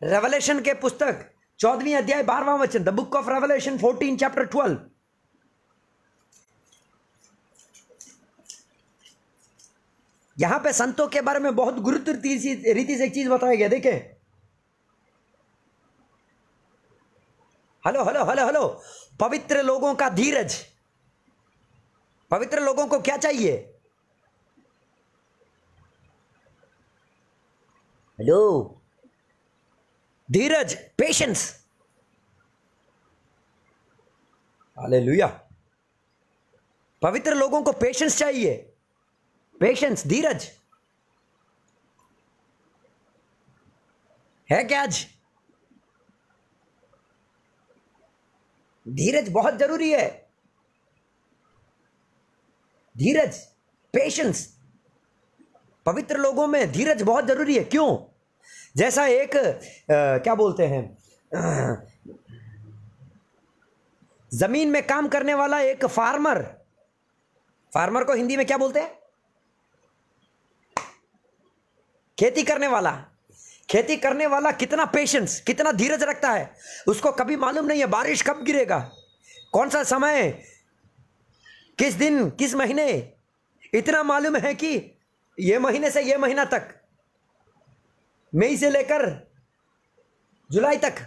रेवलेशन के पुस्तक चौदहवीं अध्याय बारवां वचन the book of Revelation fourteen chapter twelve यहां पे संतों के बारे में बहुत गुरुत्व रीति से एक चीज बताया गया देखे हेलो हेलो हेलो हेलो पवित्र लोगों का धीरज पवित्र लोगों को क्या चाहिए हेलो धीरज पेशेंस हालेलुया पवित्र लोगों को पेशेंस चाहिए पेशेंस धीरज है क्या आज धीरज बहुत जरूरी है धीरज पेशेंस पवित्र लोगों में धीरज बहुत जरूरी है क्यों जैसा एक आ, क्या बोलते हैं जमीन में काम करने वाला एक फार्मर फार्मर को हिंदी में क्या बोलते हैं खेती करने वाला खेती करने वाला कितना पेशेंस कितना धीरज रखता है उसको कभी मालूम नहीं है बारिश कब गिरेगा कौन सा समय किस दिन किस महीने इतना मालूम है कि ये महीने से ये महीना तक मई से लेकर जुलाई तक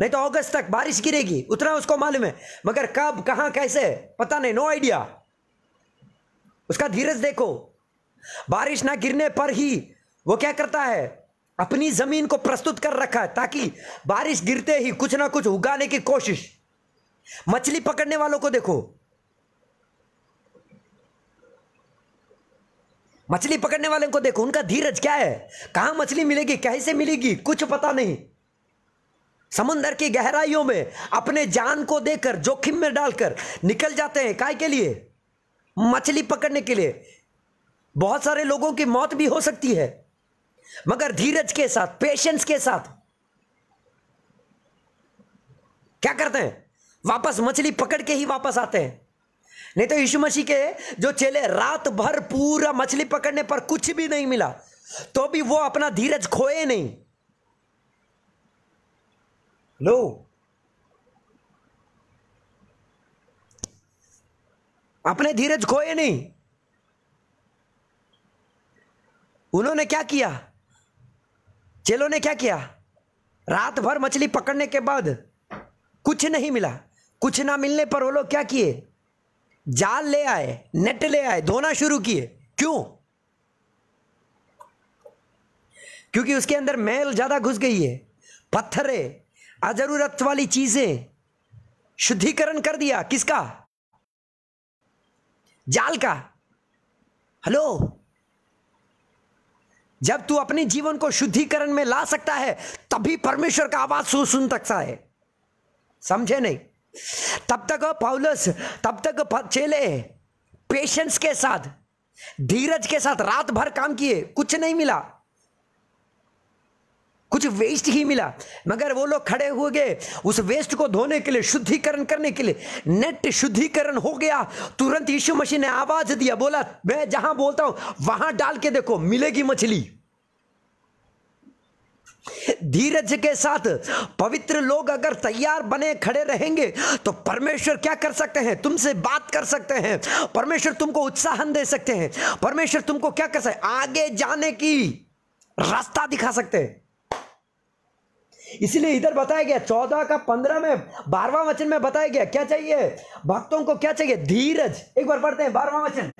नहीं तो अगस्त तक बारिश गिरेगी उतना उसको मालूम है मगर कब कहाँ कैसे पता नहीं नो आइडिया उसका धीरज देखो बारिश ना गिरने पर ही वो क्या करता है अपनी जमीन को प्रस्तुत कर रखा है ताकि बारिश गिरते ही कुछ ना कुछ उगाने की कोशिश मछली पकड़ने वालों को देखो मछली पकड़ने वाले को देखो उनका धीरज क्या है कहां मछली मिलेगी कैसे मिलेगी कुछ पता नहीं समुद्र की गहराइयों में अपने जान को देकर जोखिम में डालकर निकल जाते हैं काय के लिए मछली पकड़ने के लिए बहुत सारे लोगों की मौत भी हो सकती है मगर धीरज के साथ पेशेंस के साथ क्या करते हैं वापस मछली पकड़ के ही वापस आते हैं नहीं तो यीशु मसीह के जो चेले रात भर पूरा मछली पकड़ने पर कुछ भी नहीं मिला तो भी वो अपना धीरज खोए नहीं लो अपने धीरज खोए नहीं उन्होंने क्या किया चेलों ने क्या किया रात भर मछली पकड़ने के बाद कुछ नहीं मिला कुछ ना मिलने पर वो लोग क्या किए जाल ले आए नेट ले आए धोना शुरू किए क्यों क्योंकि उसके अंदर मैल ज़्यादा घुस गई है पत्थरे अजरूरत वाली चीज़ें शुद्धिकरण कर दिया किसका जाल का हेलो जब तू अपने जीवन को शुद्धिकरण में ला सकता है तभी परमेश्वर का आवाज सुन सुन सकता है समझे नहीं तब तक पाउलस तब तक चेले पेशेंस के साथ धीरज के साथ रात भर काम किए कुछ नहीं मिला कुछ वेस्ट ही मिला मगर वो लोग खड़े हुए गए उस वेस्ट को धोने के लिए शुद्धिकरण करने के लिए नेट शुद्धिकरण हो गया तुरंत यीशु मसीह ने आवाज दिया बोला मैं जहां बोलता हूं वहां डाल के देखो मिलेगी मछली धीरज के साथ पवित्र लोग अगर तैयार बने खड़े रहेंगे तो परमेश्वर क्या कर सकते हैं तुमसे बात कर सकते हैं परमेश्वर तुमको उत्साहन दे सकते हैं परमेश्वर तुमको क्या कर सकते आगे जाने की रास्ता दिखा सकते हैं इसलिए इधर बताया गया चौदह का पंद्रह में बारवा वचन में बताया गया क्या चाहिए भक्तों को क्या चाहिए धीरज एक बार पढ़ते हैं बारवा वचन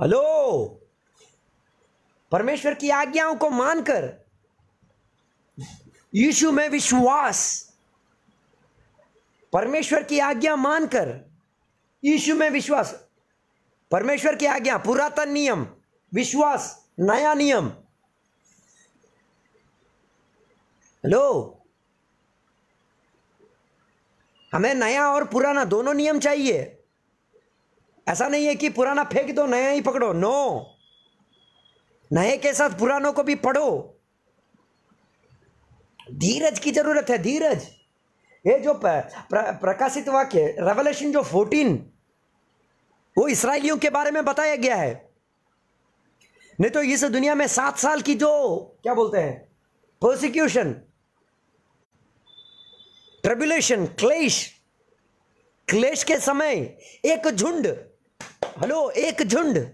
हेलो परमेश्वर की आज्ञाओं को मानकर यीशु में विश्वास परमेश्वर की आज्ञा मानकर यीशु में विश्वास परमेश्वर की आज्ञा पुरातन नियम विश्वास नया नियम हेलो हमें नया और पुराना दोनों नियम चाहिए ऐसा नहीं है कि पुराना फेंक दो नया ही पकड़ो नो नए के साथ पुरानों को भी पढ़ो धीरज की जरूरत है धीरज ये जो प्र, प्र, प्रकाशित वाक्य रेवलेशन जो फोर्टीन वो इसराइलियों के बारे में बताया गया है नहीं तो इस दुनिया में सात साल की जो क्या बोलते हैं प्रोसिक्यूशन ट्रिबुलेशन क्लेश क्लेश के समय एक झुंड हेलो एक झुंड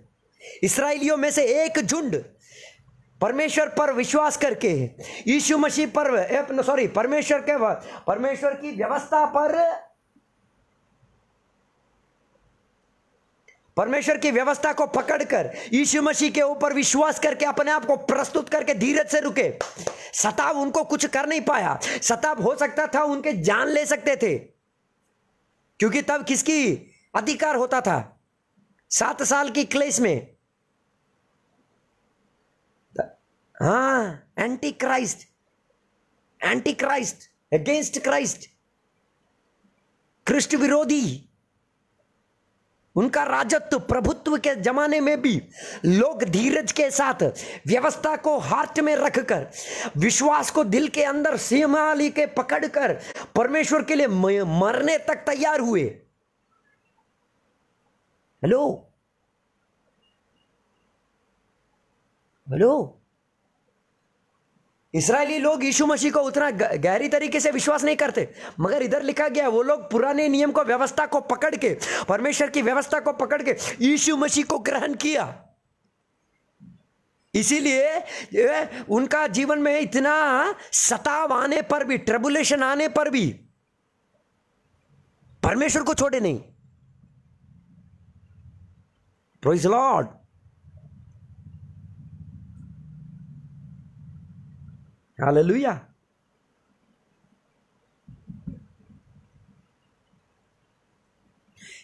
इसराइलियों में से एक झुंड परमेश्वर पर विश्वास करके यीशु मसीह पर सॉरी परमेश्वर के परमेश्वर की व्यवस्था पर परमेश्वर की व्यवस्था को पकड़कर यीशु मसीह के ऊपर विश्वास करके अपने आप को प्रस्तुत करके धीरज से रुके सताव उनको कुछ कर नहीं पाया सताव हो सकता था उनके जान ले सकते थे क्योंकि तब किसकी अधिकार होता था सात साल की क्लेश में हाँ antichrist antichrist against Christ Christ विरोधी उनका राजत्व प्रभुत्व के जमाने में भी लोग धीरज के साथ व्यवस्था को हार्ट में रखकर विश्वास को दिल के अंदर सीमाली के पकड़कर परमेश्वर के लिए मरने तक तैयार हुए हेलो हेलो इसराइली लोग यीशु मसीह को उतना गहरी तरीके से विश्वास नहीं करते मगर इधर लिखा गया वो लोग पुराने नियम को व्यवस्था को पकड़ के परमेश्वर की व्यवस्था को पकड़ के यीशु मसीह को ग्रहण किया इसीलिए उनका जीवन में इतना सताव आने पर भी ट्रिबुलेशन आने पर भी परमेश्वर को छोड़े नहीं लॉर्ड Hallelujah.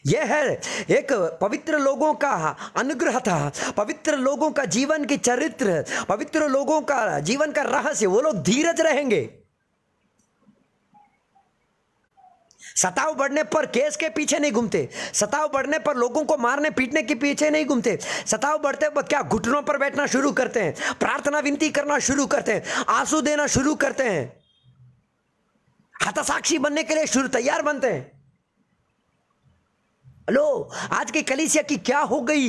यह है एक पवित्र लोगों का अनुग्रह था पवित्र लोगों का जीवन की चरित्र पवित्र लोगों का जीवन का रहस्य वो लोग धीरज रहेंगे सताव बढ़ने पर केस के पीछे नहीं घूमते सताव बढ़ने पर लोगों को मारने पीटने के पीछे नहीं घूमते सताव बढ़ते पर क्या घुटनों पर बैठना शुरू करते हैं प्रार्थना विनती करना शुरू करते हैं आंसू देना शुरू करते हैं हतसाक्षी बनने के लिए शुरू तैयार बनते हैं हेलो आज की कलिसिया की क्या हो गई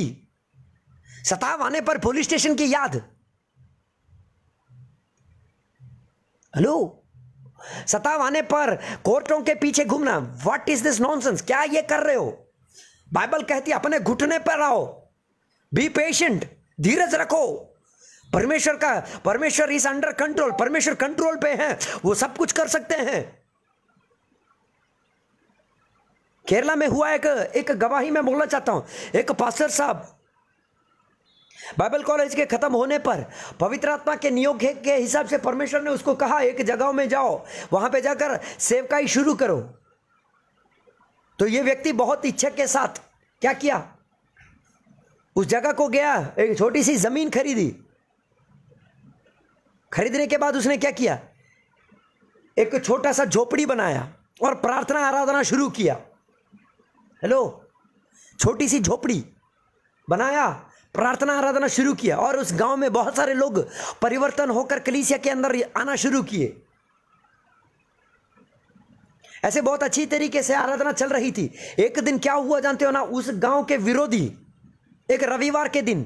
सताव आने पर पुलिस स्टेशन की याद हेलो सताव आने पर कोर्टों के पीछे घूमना व्हाट इज दिस नॉनसेंस क्या ये कर रहे हो बाइबल कहती अपने घुटने पर आओ बी पेशेंट धीरज रखो परमेश्वर का परमेश्वर इज अंडर कंट्रोल परमेश्वर कंट्रोल पे है वो सब कुछ कर सकते हैं केरला में हुआ एक एक गवाही मैं बोलना चाहता हूं एक पास्टर साहब बाइबल कॉलेज के खत्म होने पर पवित्र आत्मा के नियोग के हिसाब से परमेश्वर ने उसको कहा एक जगह में जाओ वहां पे जाकर सेवकाई शुरू करो तो ये व्यक्ति बहुत इच्छा के साथ क्या किया उस जगह को गया एक छोटी सी जमीन खरीदी खरीदने के बाद उसने क्या किया एक छोटा सा झोपड़ी बनाया और प्रार्थना आराधना शुरू किया हेलो छोटी सी झोपड़ी बनाया प्रार्थना आराधना शुरू किया और उस गांव में बहुत सारे लोग परिवर्तन होकर कलीसिया के अंदर आना शुरू किए ऐसे बहुत अच्छी तरीके से आराधना चल रही थी एक दिन क्या हुआ जानते हो ना उस गांव के विरोधी एक रविवार के दिन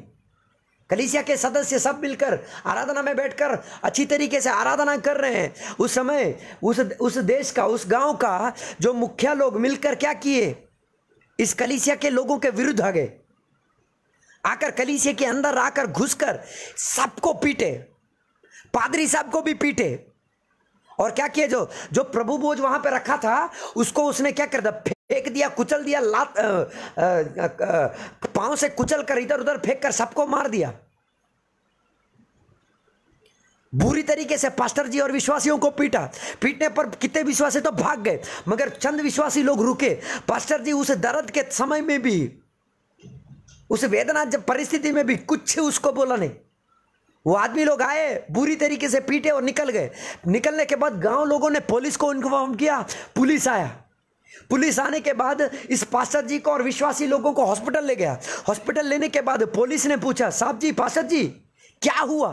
कलिसिया के सदस्य सब मिलकर आराधना में बैठकर अच्छी तरीके से आराधना कर रहे हैं उस समय उस उस देश का उस गांव का जो मुखिया लोग मिलकर क्या किए इस कलिसिया के लोगों के विरुद्ध आ गए आकर कलीसे के अंदर आकर घुसकर सबको पीटे पादरी साहब को भी पीटे और क्या किया जो जो प्रभु बोझ वहां पे रखा था उसको उसने क्या कर दिया फेंक दिया कुचल दिया लात पांव से कुचल कर इधर उधर फेंक कर सबको मार दिया बुरी तरीके से पास्टर जी और विश्वासियों को पीटा पीटने पर कितने विश्वासी तो भाग गए मगर चंद विश्वासी लोग रुके पास्टर जी उस दर्द के समय में भी उस वेदना जब परिस्थिति में भी कुछ उसको बोला नहीं वो आदमी लोग आए बुरी तरीके से पीटे और निकल गए निकलने के बाद गांव लोगों ने पुलिस को इन्फॉर्म किया पुलिस आया पुलिस आने के बाद इस पाषद जी को और विश्वासी लोगों को हॉस्पिटल ले गया हॉस्पिटल लेने के बाद पुलिस ने पूछा साहब जी पाषद जी क्या हुआ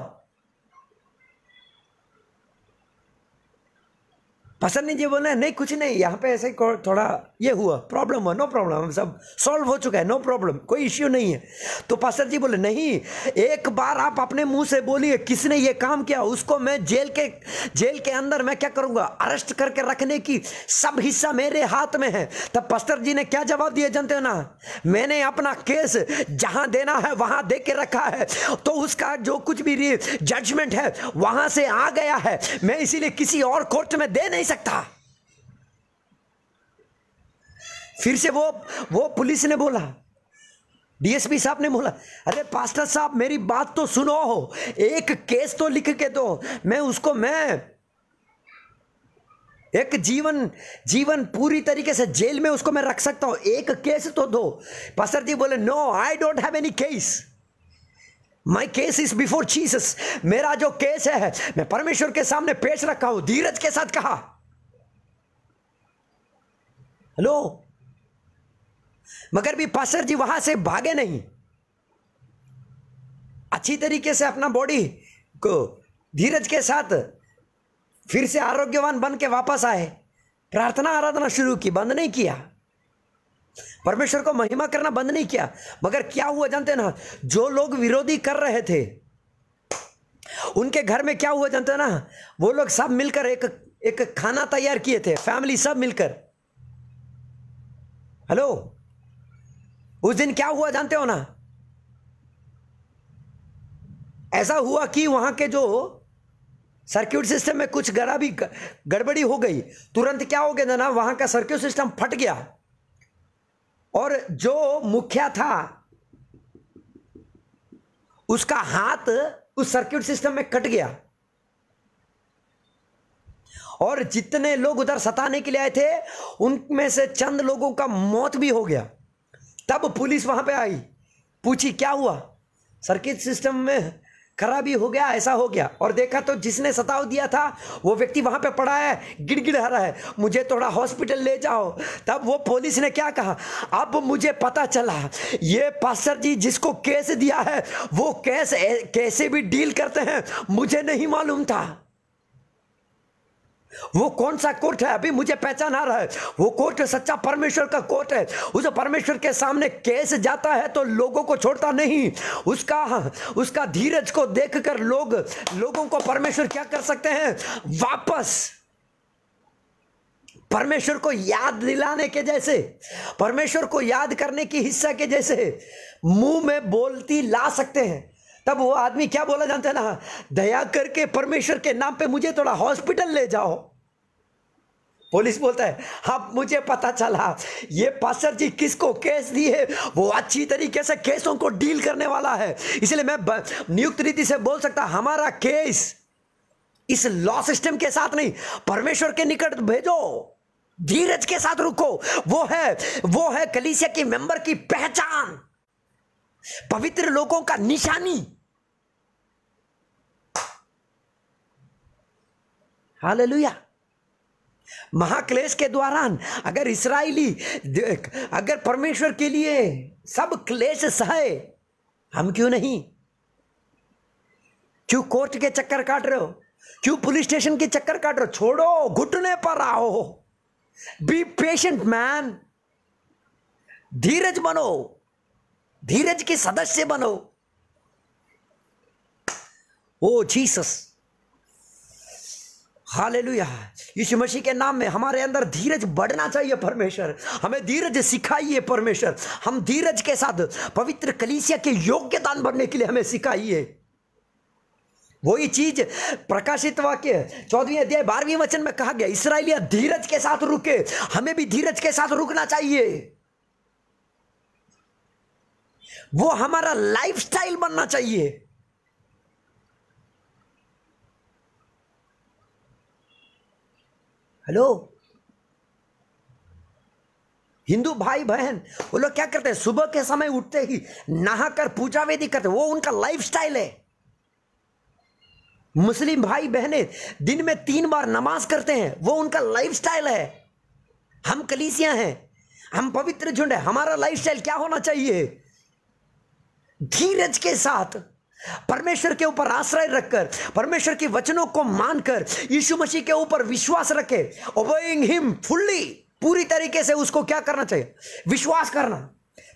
पसंद नहीं जी बोला नहीं कुछ नहीं यहाँ पे ऐसे थोड़ा ये हुआ प्रॉब्लम हुआ नो प्रॉब्लम हम सब सॉल्व हो चुका है नो प्रॉब्लम कोई इश्यू नहीं है तो पसंद जी बोले नहीं एक बार आप अपने मुंह से बोलिए किसने ये काम किया उसको मैं जेल के जेल के अंदर मैं क्या करूँगा अरेस्ट करके रखने की सब हिस्सा मेरे हाथ में है तब पस्तर जी ने क्या जवाब दिया जानते हो ना मैंने अपना केस जहाँ देना है वहाँ दे के रखा है तो उसका जो कुछ भी जजमेंट है वहाँ से आ गया है मैं इसीलिए किसी और कोर्ट में दे नहीं सकता फिर से वो वो पुलिस ने बोला डीएसपी साहब ने बोला अरे पास्टर साहब मेरी बात तो सुनो हो एक केस तो लिख के दो मैं उसको मैं एक जीवन जीवन पूरी तरीके से जेल में उसको मैं रख सकता हूं एक केस तो दो पास्टर जी बोले no I don't have any case my case is before चीस मेरा जो केस है मैं परमेश्वर के सामने पेश रखा हूं धीरज के साथ कहा हेलो मगर भी पासर जी वहां से भागे नहीं अच्छी तरीके से अपना बॉडी को धीरज के साथ फिर से आरोग्यवान बन के वापस आए प्रार्थना आराधना शुरू की बंद नहीं किया परमेश्वर को महिमा करना बंद नहीं किया मगर क्या हुआ जानते ना जो लोग विरोधी कर रहे थे उनके घर में क्या हुआ जानते ना वो लोग सब मिलकर एक एक खाना तैयार किए थे फैमिली सब मिलकर हेलो उस दिन क्या हुआ जानते हो ना ऐसा हुआ कि वहां के जो सर्किट सिस्टम में कुछ गड़ा भी गड़बड़ी हो गई तुरंत क्या हो गया ना वहां का सर्किट सिस्टम फट गया और जो मुखिया था उसका हाथ उस सर्किट सिस्टम में कट गया और जितने लोग उधर सताने के लिए आए थे उनमें से चंद लोगों का मौत भी हो गया तब पुलिस वहां पे आई पूछी क्या हुआ सर्किट सिस्टम में खराबी हो गया ऐसा हो गया और देखा तो जिसने सताव दिया था वो व्यक्ति वहां पे पड़ा है गिड़गिड़ हरा है मुझे थोड़ा हॉस्पिटल ले जाओ तब वो पुलिस ने क्या कहा अब मुझे पता चला ये पास्टर जी जिसको केस दिया है वो केस कैसे भी डील करते हैं मुझे नहीं मालूम था वो कौन सा कोर्ट है अभी मुझे पहचान आ रहा है वो कोर्ट सच्चा परमेश्वर का कोर्ट है उस परमेश्वर के सामने केस जाता है तो लोगों को छोड़ता नहीं उसका उसका धीरज को देखकर लोग लोगों को परमेश्वर क्या कर सकते हैं वापस परमेश्वर को याद दिलाने के जैसे परमेश्वर को याद करने की हिस्सा के जैसे मुंह में बोलती ला सकते हैं तब वो आदमी क्या बोला जानते है ना दया करके परमेश्वर के नाम पे मुझे थोड़ा हॉस्पिटल ले जाओ पुलिस बोलता है हाँ मुझे पता चला ये पासर जी किसको केस दिए वो अच्छी तरीके से केसों को डील करने वाला है इसलिए मैं नियुक्त रीति से बोल सकता हमारा केस इस लॉ सिस्टम के साथ नहीं परमेश्वर के निकट भेजो धीरज के साथ रुको वो है वो है कलीसिया की मेंबर की पहचान पवित्र लोगों का निशानी हालेलुया महाक्लेश के दौरान अगर इसराइली अगर परमेश्वर के लिए सब क्लेश सहे हम क्यों नहीं क्यों कोर्ट के चक्कर काट रहे हो क्यों पुलिस स्टेशन के चक्कर काट रहे हो छोड़ो घुटने पर आओ बी पेशेंट मैन धीरज बनो धीरज के सदस्य बनो ओ जीसस हालेलुया यीशु मसीह के नाम में हमारे अंदर धीरज बढ़ना चाहिए परमेश्वर हमें धीरज सिखाइए परमेश्वर हम धीरज के साथ पवित्र कलीसिया के योग्य दान बढ़ने के लिए हमें सिखाइए वही चीज प्रकाशित वाक्य चौदवी अध्याय बारहवीं वचन में कहा गया इसराइलिया धीरज के साथ रुके हमें भी धीरज के साथ रुकना चाहिए वो हमारा लाइफस्टाइल बनना चाहिए हेलो हिंदू भाई बहन वो लोग क्या करते हैं सुबह के समय उठते ही नहाकर पूजा वेदी करते वो उनका लाइफस्टाइल है मुस्लिम भाई बहने दिन में तीन बार नमाज करते हैं वो उनका लाइफस्टाइल है हम कलीसिया हैं हम पवित्र झुंड है हमारा लाइफस्टाइल क्या होना चाहिए धीरज के साथ परमेश्वर के ऊपर आश्रय रखकर परमेश्वर के वचनों को मानकर यीशु मसीह के ऊपर विश्वास रखे ओबेइंग हिम फुल्ली पूरी तरीके से उसको क्या करना चाहिए विश्वास करना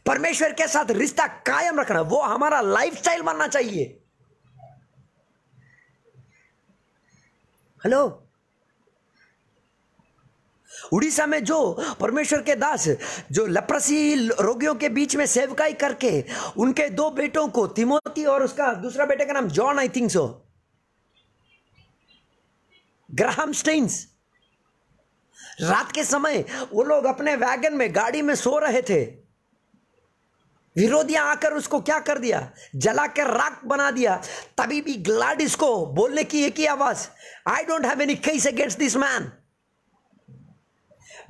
परमेश्वर के साथ रिश्ता कायम रखना वो हमारा लाइफ स्टाइल बनना चाहिए हेलो उड़ीसा में जो परमेश्वर के दास जो लप्रसी रोगियों के बीच में सेवकाई करके उनके दो बेटों को तिमोती और उसका दूसरा बेटे का नाम John I think so Graham Staines रात के समय वो लोग अपने वैगन में गाड़ी में सो रहे थे विरोधियां आकर उसको क्या कर दिया जलाकर राख बना दिया तभी भी ग्लाडिस को बोलने की एक ही आवाज I don't have any case against this man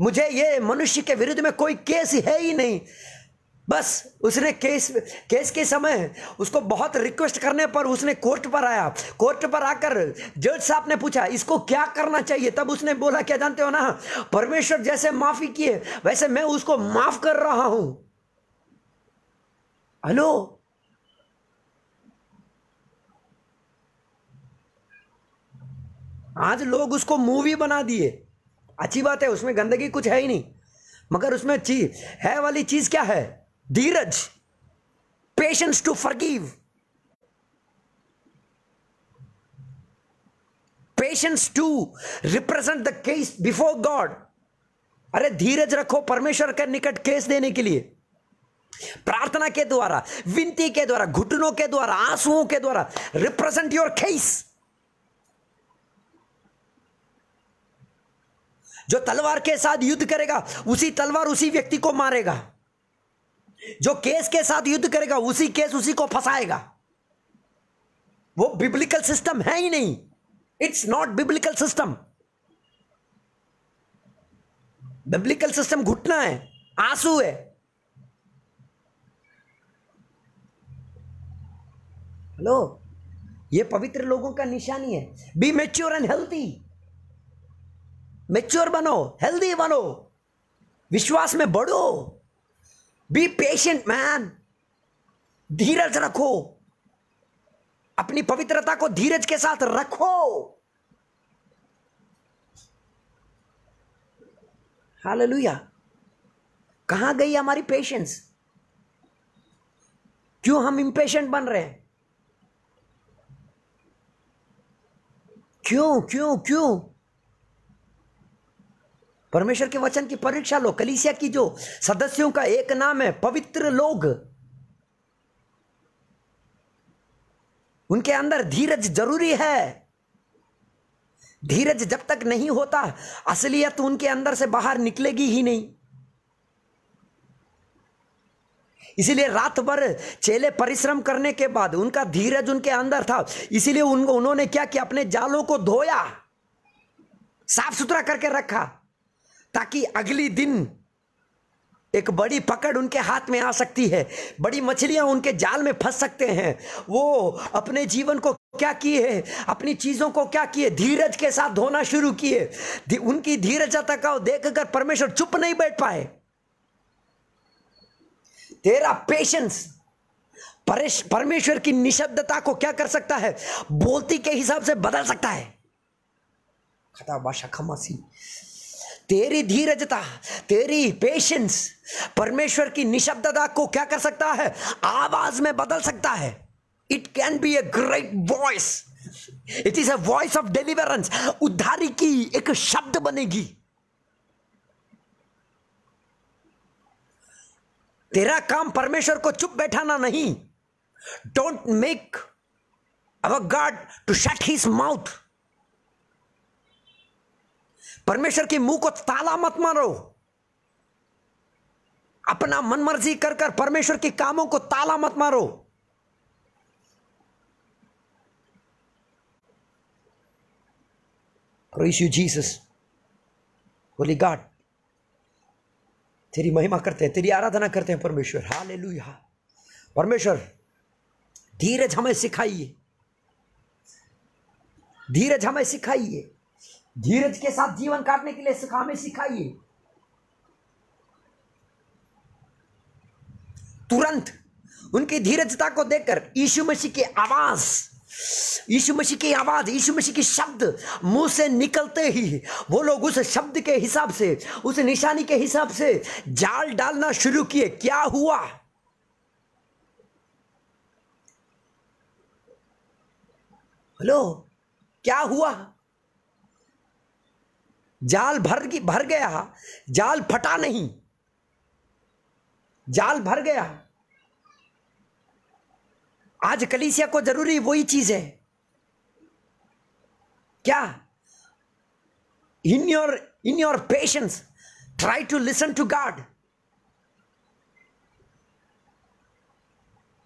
मुझे ये मनुष्य के विरुद्ध में कोई केस है ही नहीं बस उसने केस केस के समय उसको बहुत रिक्वेस्ट करने पर उसने कोर्ट पर आया कोर्ट पर आकर जज साहब ने पूछा इसको क्या करना चाहिए तब उसने बोला क्या जानते हो ना परमेश्वर जैसे माफी किए वैसे मैं उसको माफ कर रहा हूं हेलो आज लोग उसको मूवी बना दिए अच्छी बात है उसमें गंदगी कुछ है ही नहीं मगर उसमें चीज है वाली चीज क्या है धीरज patience to forgive patience to represent the case before God अरे धीरज रखो परमेश्वर के निकट केस देने के लिए प्रार्थना के द्वारा विनती के द्वारा घुटनों के द्वारा आंसुओं के द्वारा रिप्रेजेंट योर केस जो तलवार के साथ युद्ध करेगा उसी तलवार उसी व्यक्ति को मारेगा जो केस के साथ युद्ध करेगा उसी केस उसी को फंसाएगा वो बिब्लिकल सिस्टम है ही नहीं it's not biblical system biblical system घुटना है आंसू है हेलो ये पवित्र लोगों का निशानी है be mature and healthy mature बनो हेल्दी बनो विश्वास में बढ़ो बी पेशेंट मैन धीरज रखो अपनी पवित्रता को धीरज के साथ रखो हालेलुया कहां गई हमारी पेशेंस क्यों हम इम्पेशेंट बन रहे हैं क्यों क्यों क्यों परमेश्वर के वचन की परीक्षा लो कलीसिया की जो सदस्यों का एक नाम है पवित्र लोग उनके अंदर धीरज जरूरी है धीरज जब तक नहीं होता असलियत उनके अंदर से बाहर निकलेगी ही नहीं इसीलिए रात भर चेले परिश्रम करने के बाद उनका धीरज उनके अंदर था इसीलिए उनको उन्होंने क्या किया अपने जालों को धोया साफ सुथरा करके रखा ताकि अगली दिन एक बड़ी पकड़ उनके हाथ में आ सकती है बड़ी मछलियां उनके जाल में फंस सकते हैं वो अपने जीवन को क्या किए अपनी चीज़ों को क्या किए धीरज के साथ धोना शुरू किए उनकी धीरजता का देखकर परमेश्वर चुप नहीं बैठ पाए तेरा पेशेंस परमेश्वर की निशब्दता को क्या कर सकता है बोलती के हिसाब से बदल सकता है खता भाषा खमासी तेरी धीरजता तेरी पेशेंस परमेश्वर की निशब्दता को क्या कर सकता है आवाज में बदल सकता है it can be a great voice it is a voice of deliverance उद्धारी की एक शब्द बनेगी तेरा काम परमेश्वर को चुप बैठाना नहीं don't make our God to shut his mouth परमेश्वर के मुंह को ताला मत मारो अपना मनमर्जी कर कर परमेश्वर के कामों को ताला मत मारो Praise जीसस होली गॉड तेरी महिमा करते हैं तेरी आराधना करते हैं परमेश्वर हाले परमेश्वर धीरज हमें सिखाइए धीरज हमें सिखाइए धीरज के साथ जीवन काटने के लिए सिखा में सिखाइए तुरंत उनकी धीरजता को देखकर यीशु मसीह की आवाज यीशु मसीह की आवाज यीशु मसीह के शब्द मुंह से निकलते ही वो लोग उस शब्द के हिसाब से उस निशानी के हिसाब से जाल डालना शुरू किए क्या हुआ हेलो क्या हुआ जाल भर भर गया जाल फटा नहीं जाल भर गया आज कलीसिया को जरूरी वही चीज है क्या in your in your patience try to listen to God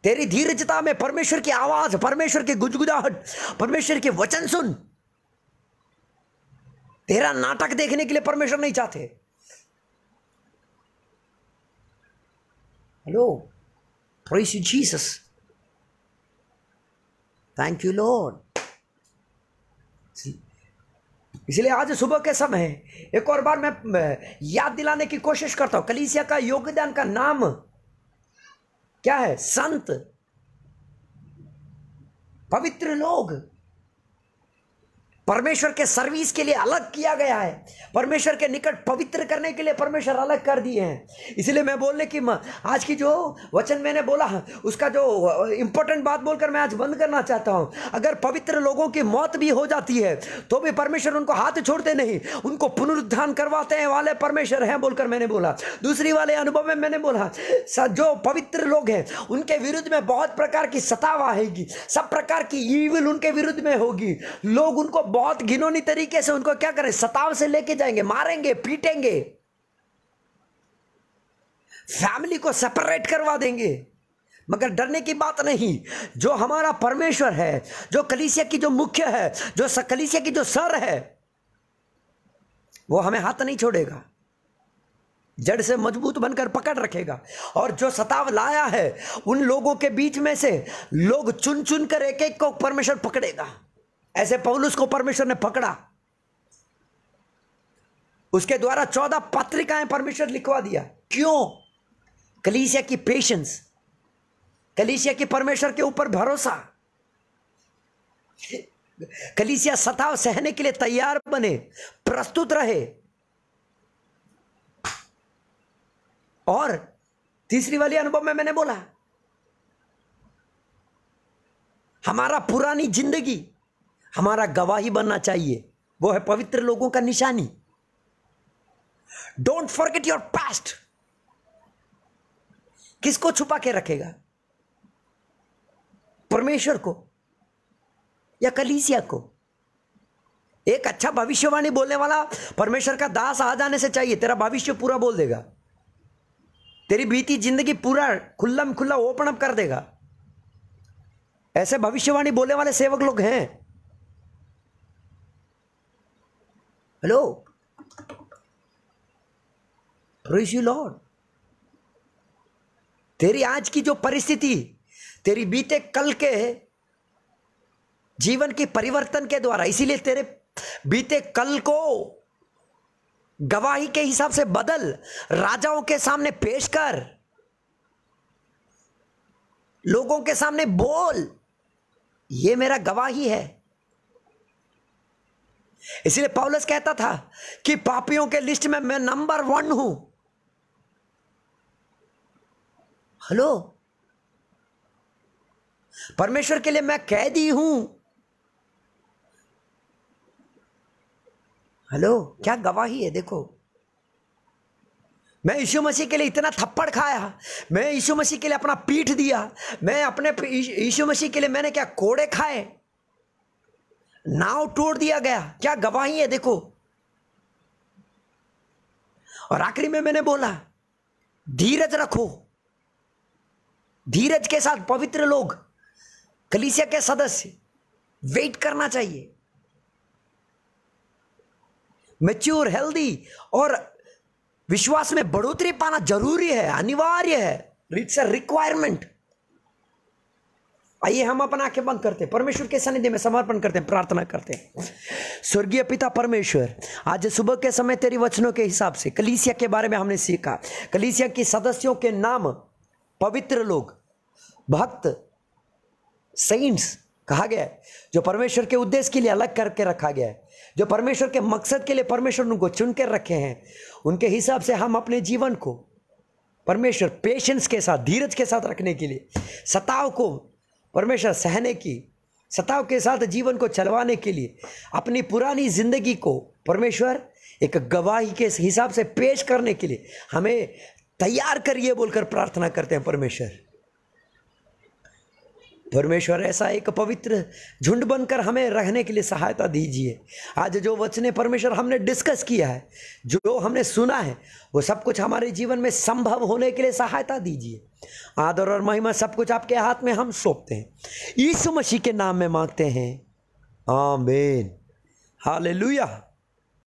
तेरी धीरजता में परमेश्वर की आवाज परमेश्वर की गुजगुदाहट परमेश्वर के वचन सुन तेरा नाटक देखने के लिए परमेश्वर नहीं चाहते hello praise you Jesus thank you Lord इसलिए आज सुबह के समय एक और बार मैं याद दिलाने की कोशिश करता हूं कलीसिया का योगदान का नाम क्या है संत पवित्र लोग परमेश्वर के सर्विस के लिए अलग किया गया है परमेश्वर के निकट पवित्र करने के लिए परमेश्वर अलग कर दिए हैं इसलिए मैं बोलने की आज की जो वचन मैंने बोला उसका जो इंपॉर्टेंट बात बोलकर मैं आज बंद करना चाहता हूं अगर पवित्र लोगों की मौत भी हो जाती है तो भी परमेश्वर उनको हाथ छोड़ते नहीं उनको पुनरुत्थान करवाते हैं वाले परमेश्वर हैं बोलकर मैंने बोला दूसरी वाले अनुभव में मैंने बोला जो पवित्र लोग हैं उनके विरुद्ध में बहुत प्रकार की सताव आएगी सब प्रकार की ईविल उनके विरुद्ध में होगी लोग उनको बहुत घिनौनी तरीके से उनको क्या करें सताव से लेके जाएंगे मारेंगे पीटेंगे फैमिली को सेपरेट करवा देंगे मगर डरने की बात नहीं जो हमारा परमेश्वर है जो कलीसिया की जो मुख्य है जो कलीसिया की जो सर है वो हमें हाथ नहीं छोड़ेगा जड़ से मजबूत बनकर पकड़ रखेगा और जो सताव लाया है उन लोगों के बीच में से लोग चुन चुन कर एक एक को परमेश्वर पकड़ेगा ऐसे पौलुस को परमेश्वर ने पकड़ा उसके द्वारा चौदह पत्रिकाएं परमेश्वर लिखवा दिया क्यों कलीसिया की पेशेंस कलीसिया की परमेश्वर के ऊपर भरोसा कलीसिया सताव सहने के लिए तैयार बने प्रस्तुत रहे और तीसरी वाली अनुभव में मैंने बोला हमारा पुरानी जिंदगी हमारा गवाही बनना चाहिए वो है पवित्र लोगों का निशानी डोंट फॉरगेट योर पास्ट किसको छुपा के रखेगा परमेश्वर को या कलीसिया को एक अच्छा भविष्यवाणी बोलने वाला परमेश्वर का दास आ जाने से चाहिए तेरा भविष्य पूरा बोल देगा तेरी बीती जिंदगी पूरा खुल्ला में खुल्ला ओपन अप कर देगा ऐसे भविष्यवाणी बोलने वाले सेवक लोग हैं हेलो प्रेज यू लॉर्ड तेरी आज की जो परिस्थिति तेरी बीते कल के जीवन की परिवर्तन के द्वारा इसीलिए तेरे बीते कल को गवाही के हिसाब से बदल राजाओं के सामने पेश कर लोगों के सामने बोल ये मेरा गवाही है इसीलिए पॉलस कहता था कि पापियों के लिस्ट में मैं नंबर वन हूं हेलो परमेश्वर के लिए मैं कैदी हूं हेलो क्या गवाही है देखो मैं यीशु मसीह के लिए इतना थप्पड़ खाया मैं यीशु मसीह के लिए अपना पीठ दिया मैं अपने यीशु मसीह के लिए मैंने क्या कोड़े खाए नाव तोड़ दिया गया क्या गवाही है देखो और आखिरी में मैंने बोला धीरज रखो धीरज के साथ पवित्र लोग कलिसिया के सदस्य वेट करना चाहिए मेच्योर हेल्दी और विश्वास में बढ़ोतरी पाना जरूरी है अनिवार्य है इट्स अ रिक्वायरमेंट आइए हम अपना आंखें बंद करते हैं परमेश्वर के सनिधि में समर्पण करते हैं प्रार्थना करते हैं स्वर्गीय पिता परमेश्वर आज सुबह के समय तेरी वचनों के हिसाब से कलीसिया के बारे में हमने सीखा कलीसिया के सदस्यों के नाम पवित्र लोग भक्त सेंट्स कहा गया है जो परमेश्वर के उद्देश्य के लिए अलग करके रखा गया है जो परमेश्वर के मकसद के लिए परमेश्वर उनको चुन कर रखे हैं उनके हिसाब से हम अपने जीवन को परमेश्वर पेशेंस के साथ धीरज के साथ रखने के लिए सताव को परमेश्वर सहने की सताव के साथ जीवन को चलवाने के लिए अपनी पुरानी जिंदगी को परमेश्वर एक गवाही के हिसाब से पेश करने के लिए हमें तैयार करिए बोलकर प्रार्थना करते हैं परमेश्वर परमेश्वर ऐसा एक पवित्र झुंड बनकर हमें रहने के लिए सहायता दीजिए आज जो वचने परमेश्वर हमने डिस्कस किया है जो हमने सुना है वो सब कुछ हमारे जीवन में संभव होने के लिए सहायता दीजिए आदर और महिमा सब कुछ आपके हाथ में हम सौंपते हैं ईसु मसीह के नाम में मांगते हैं आमेन हालेलुया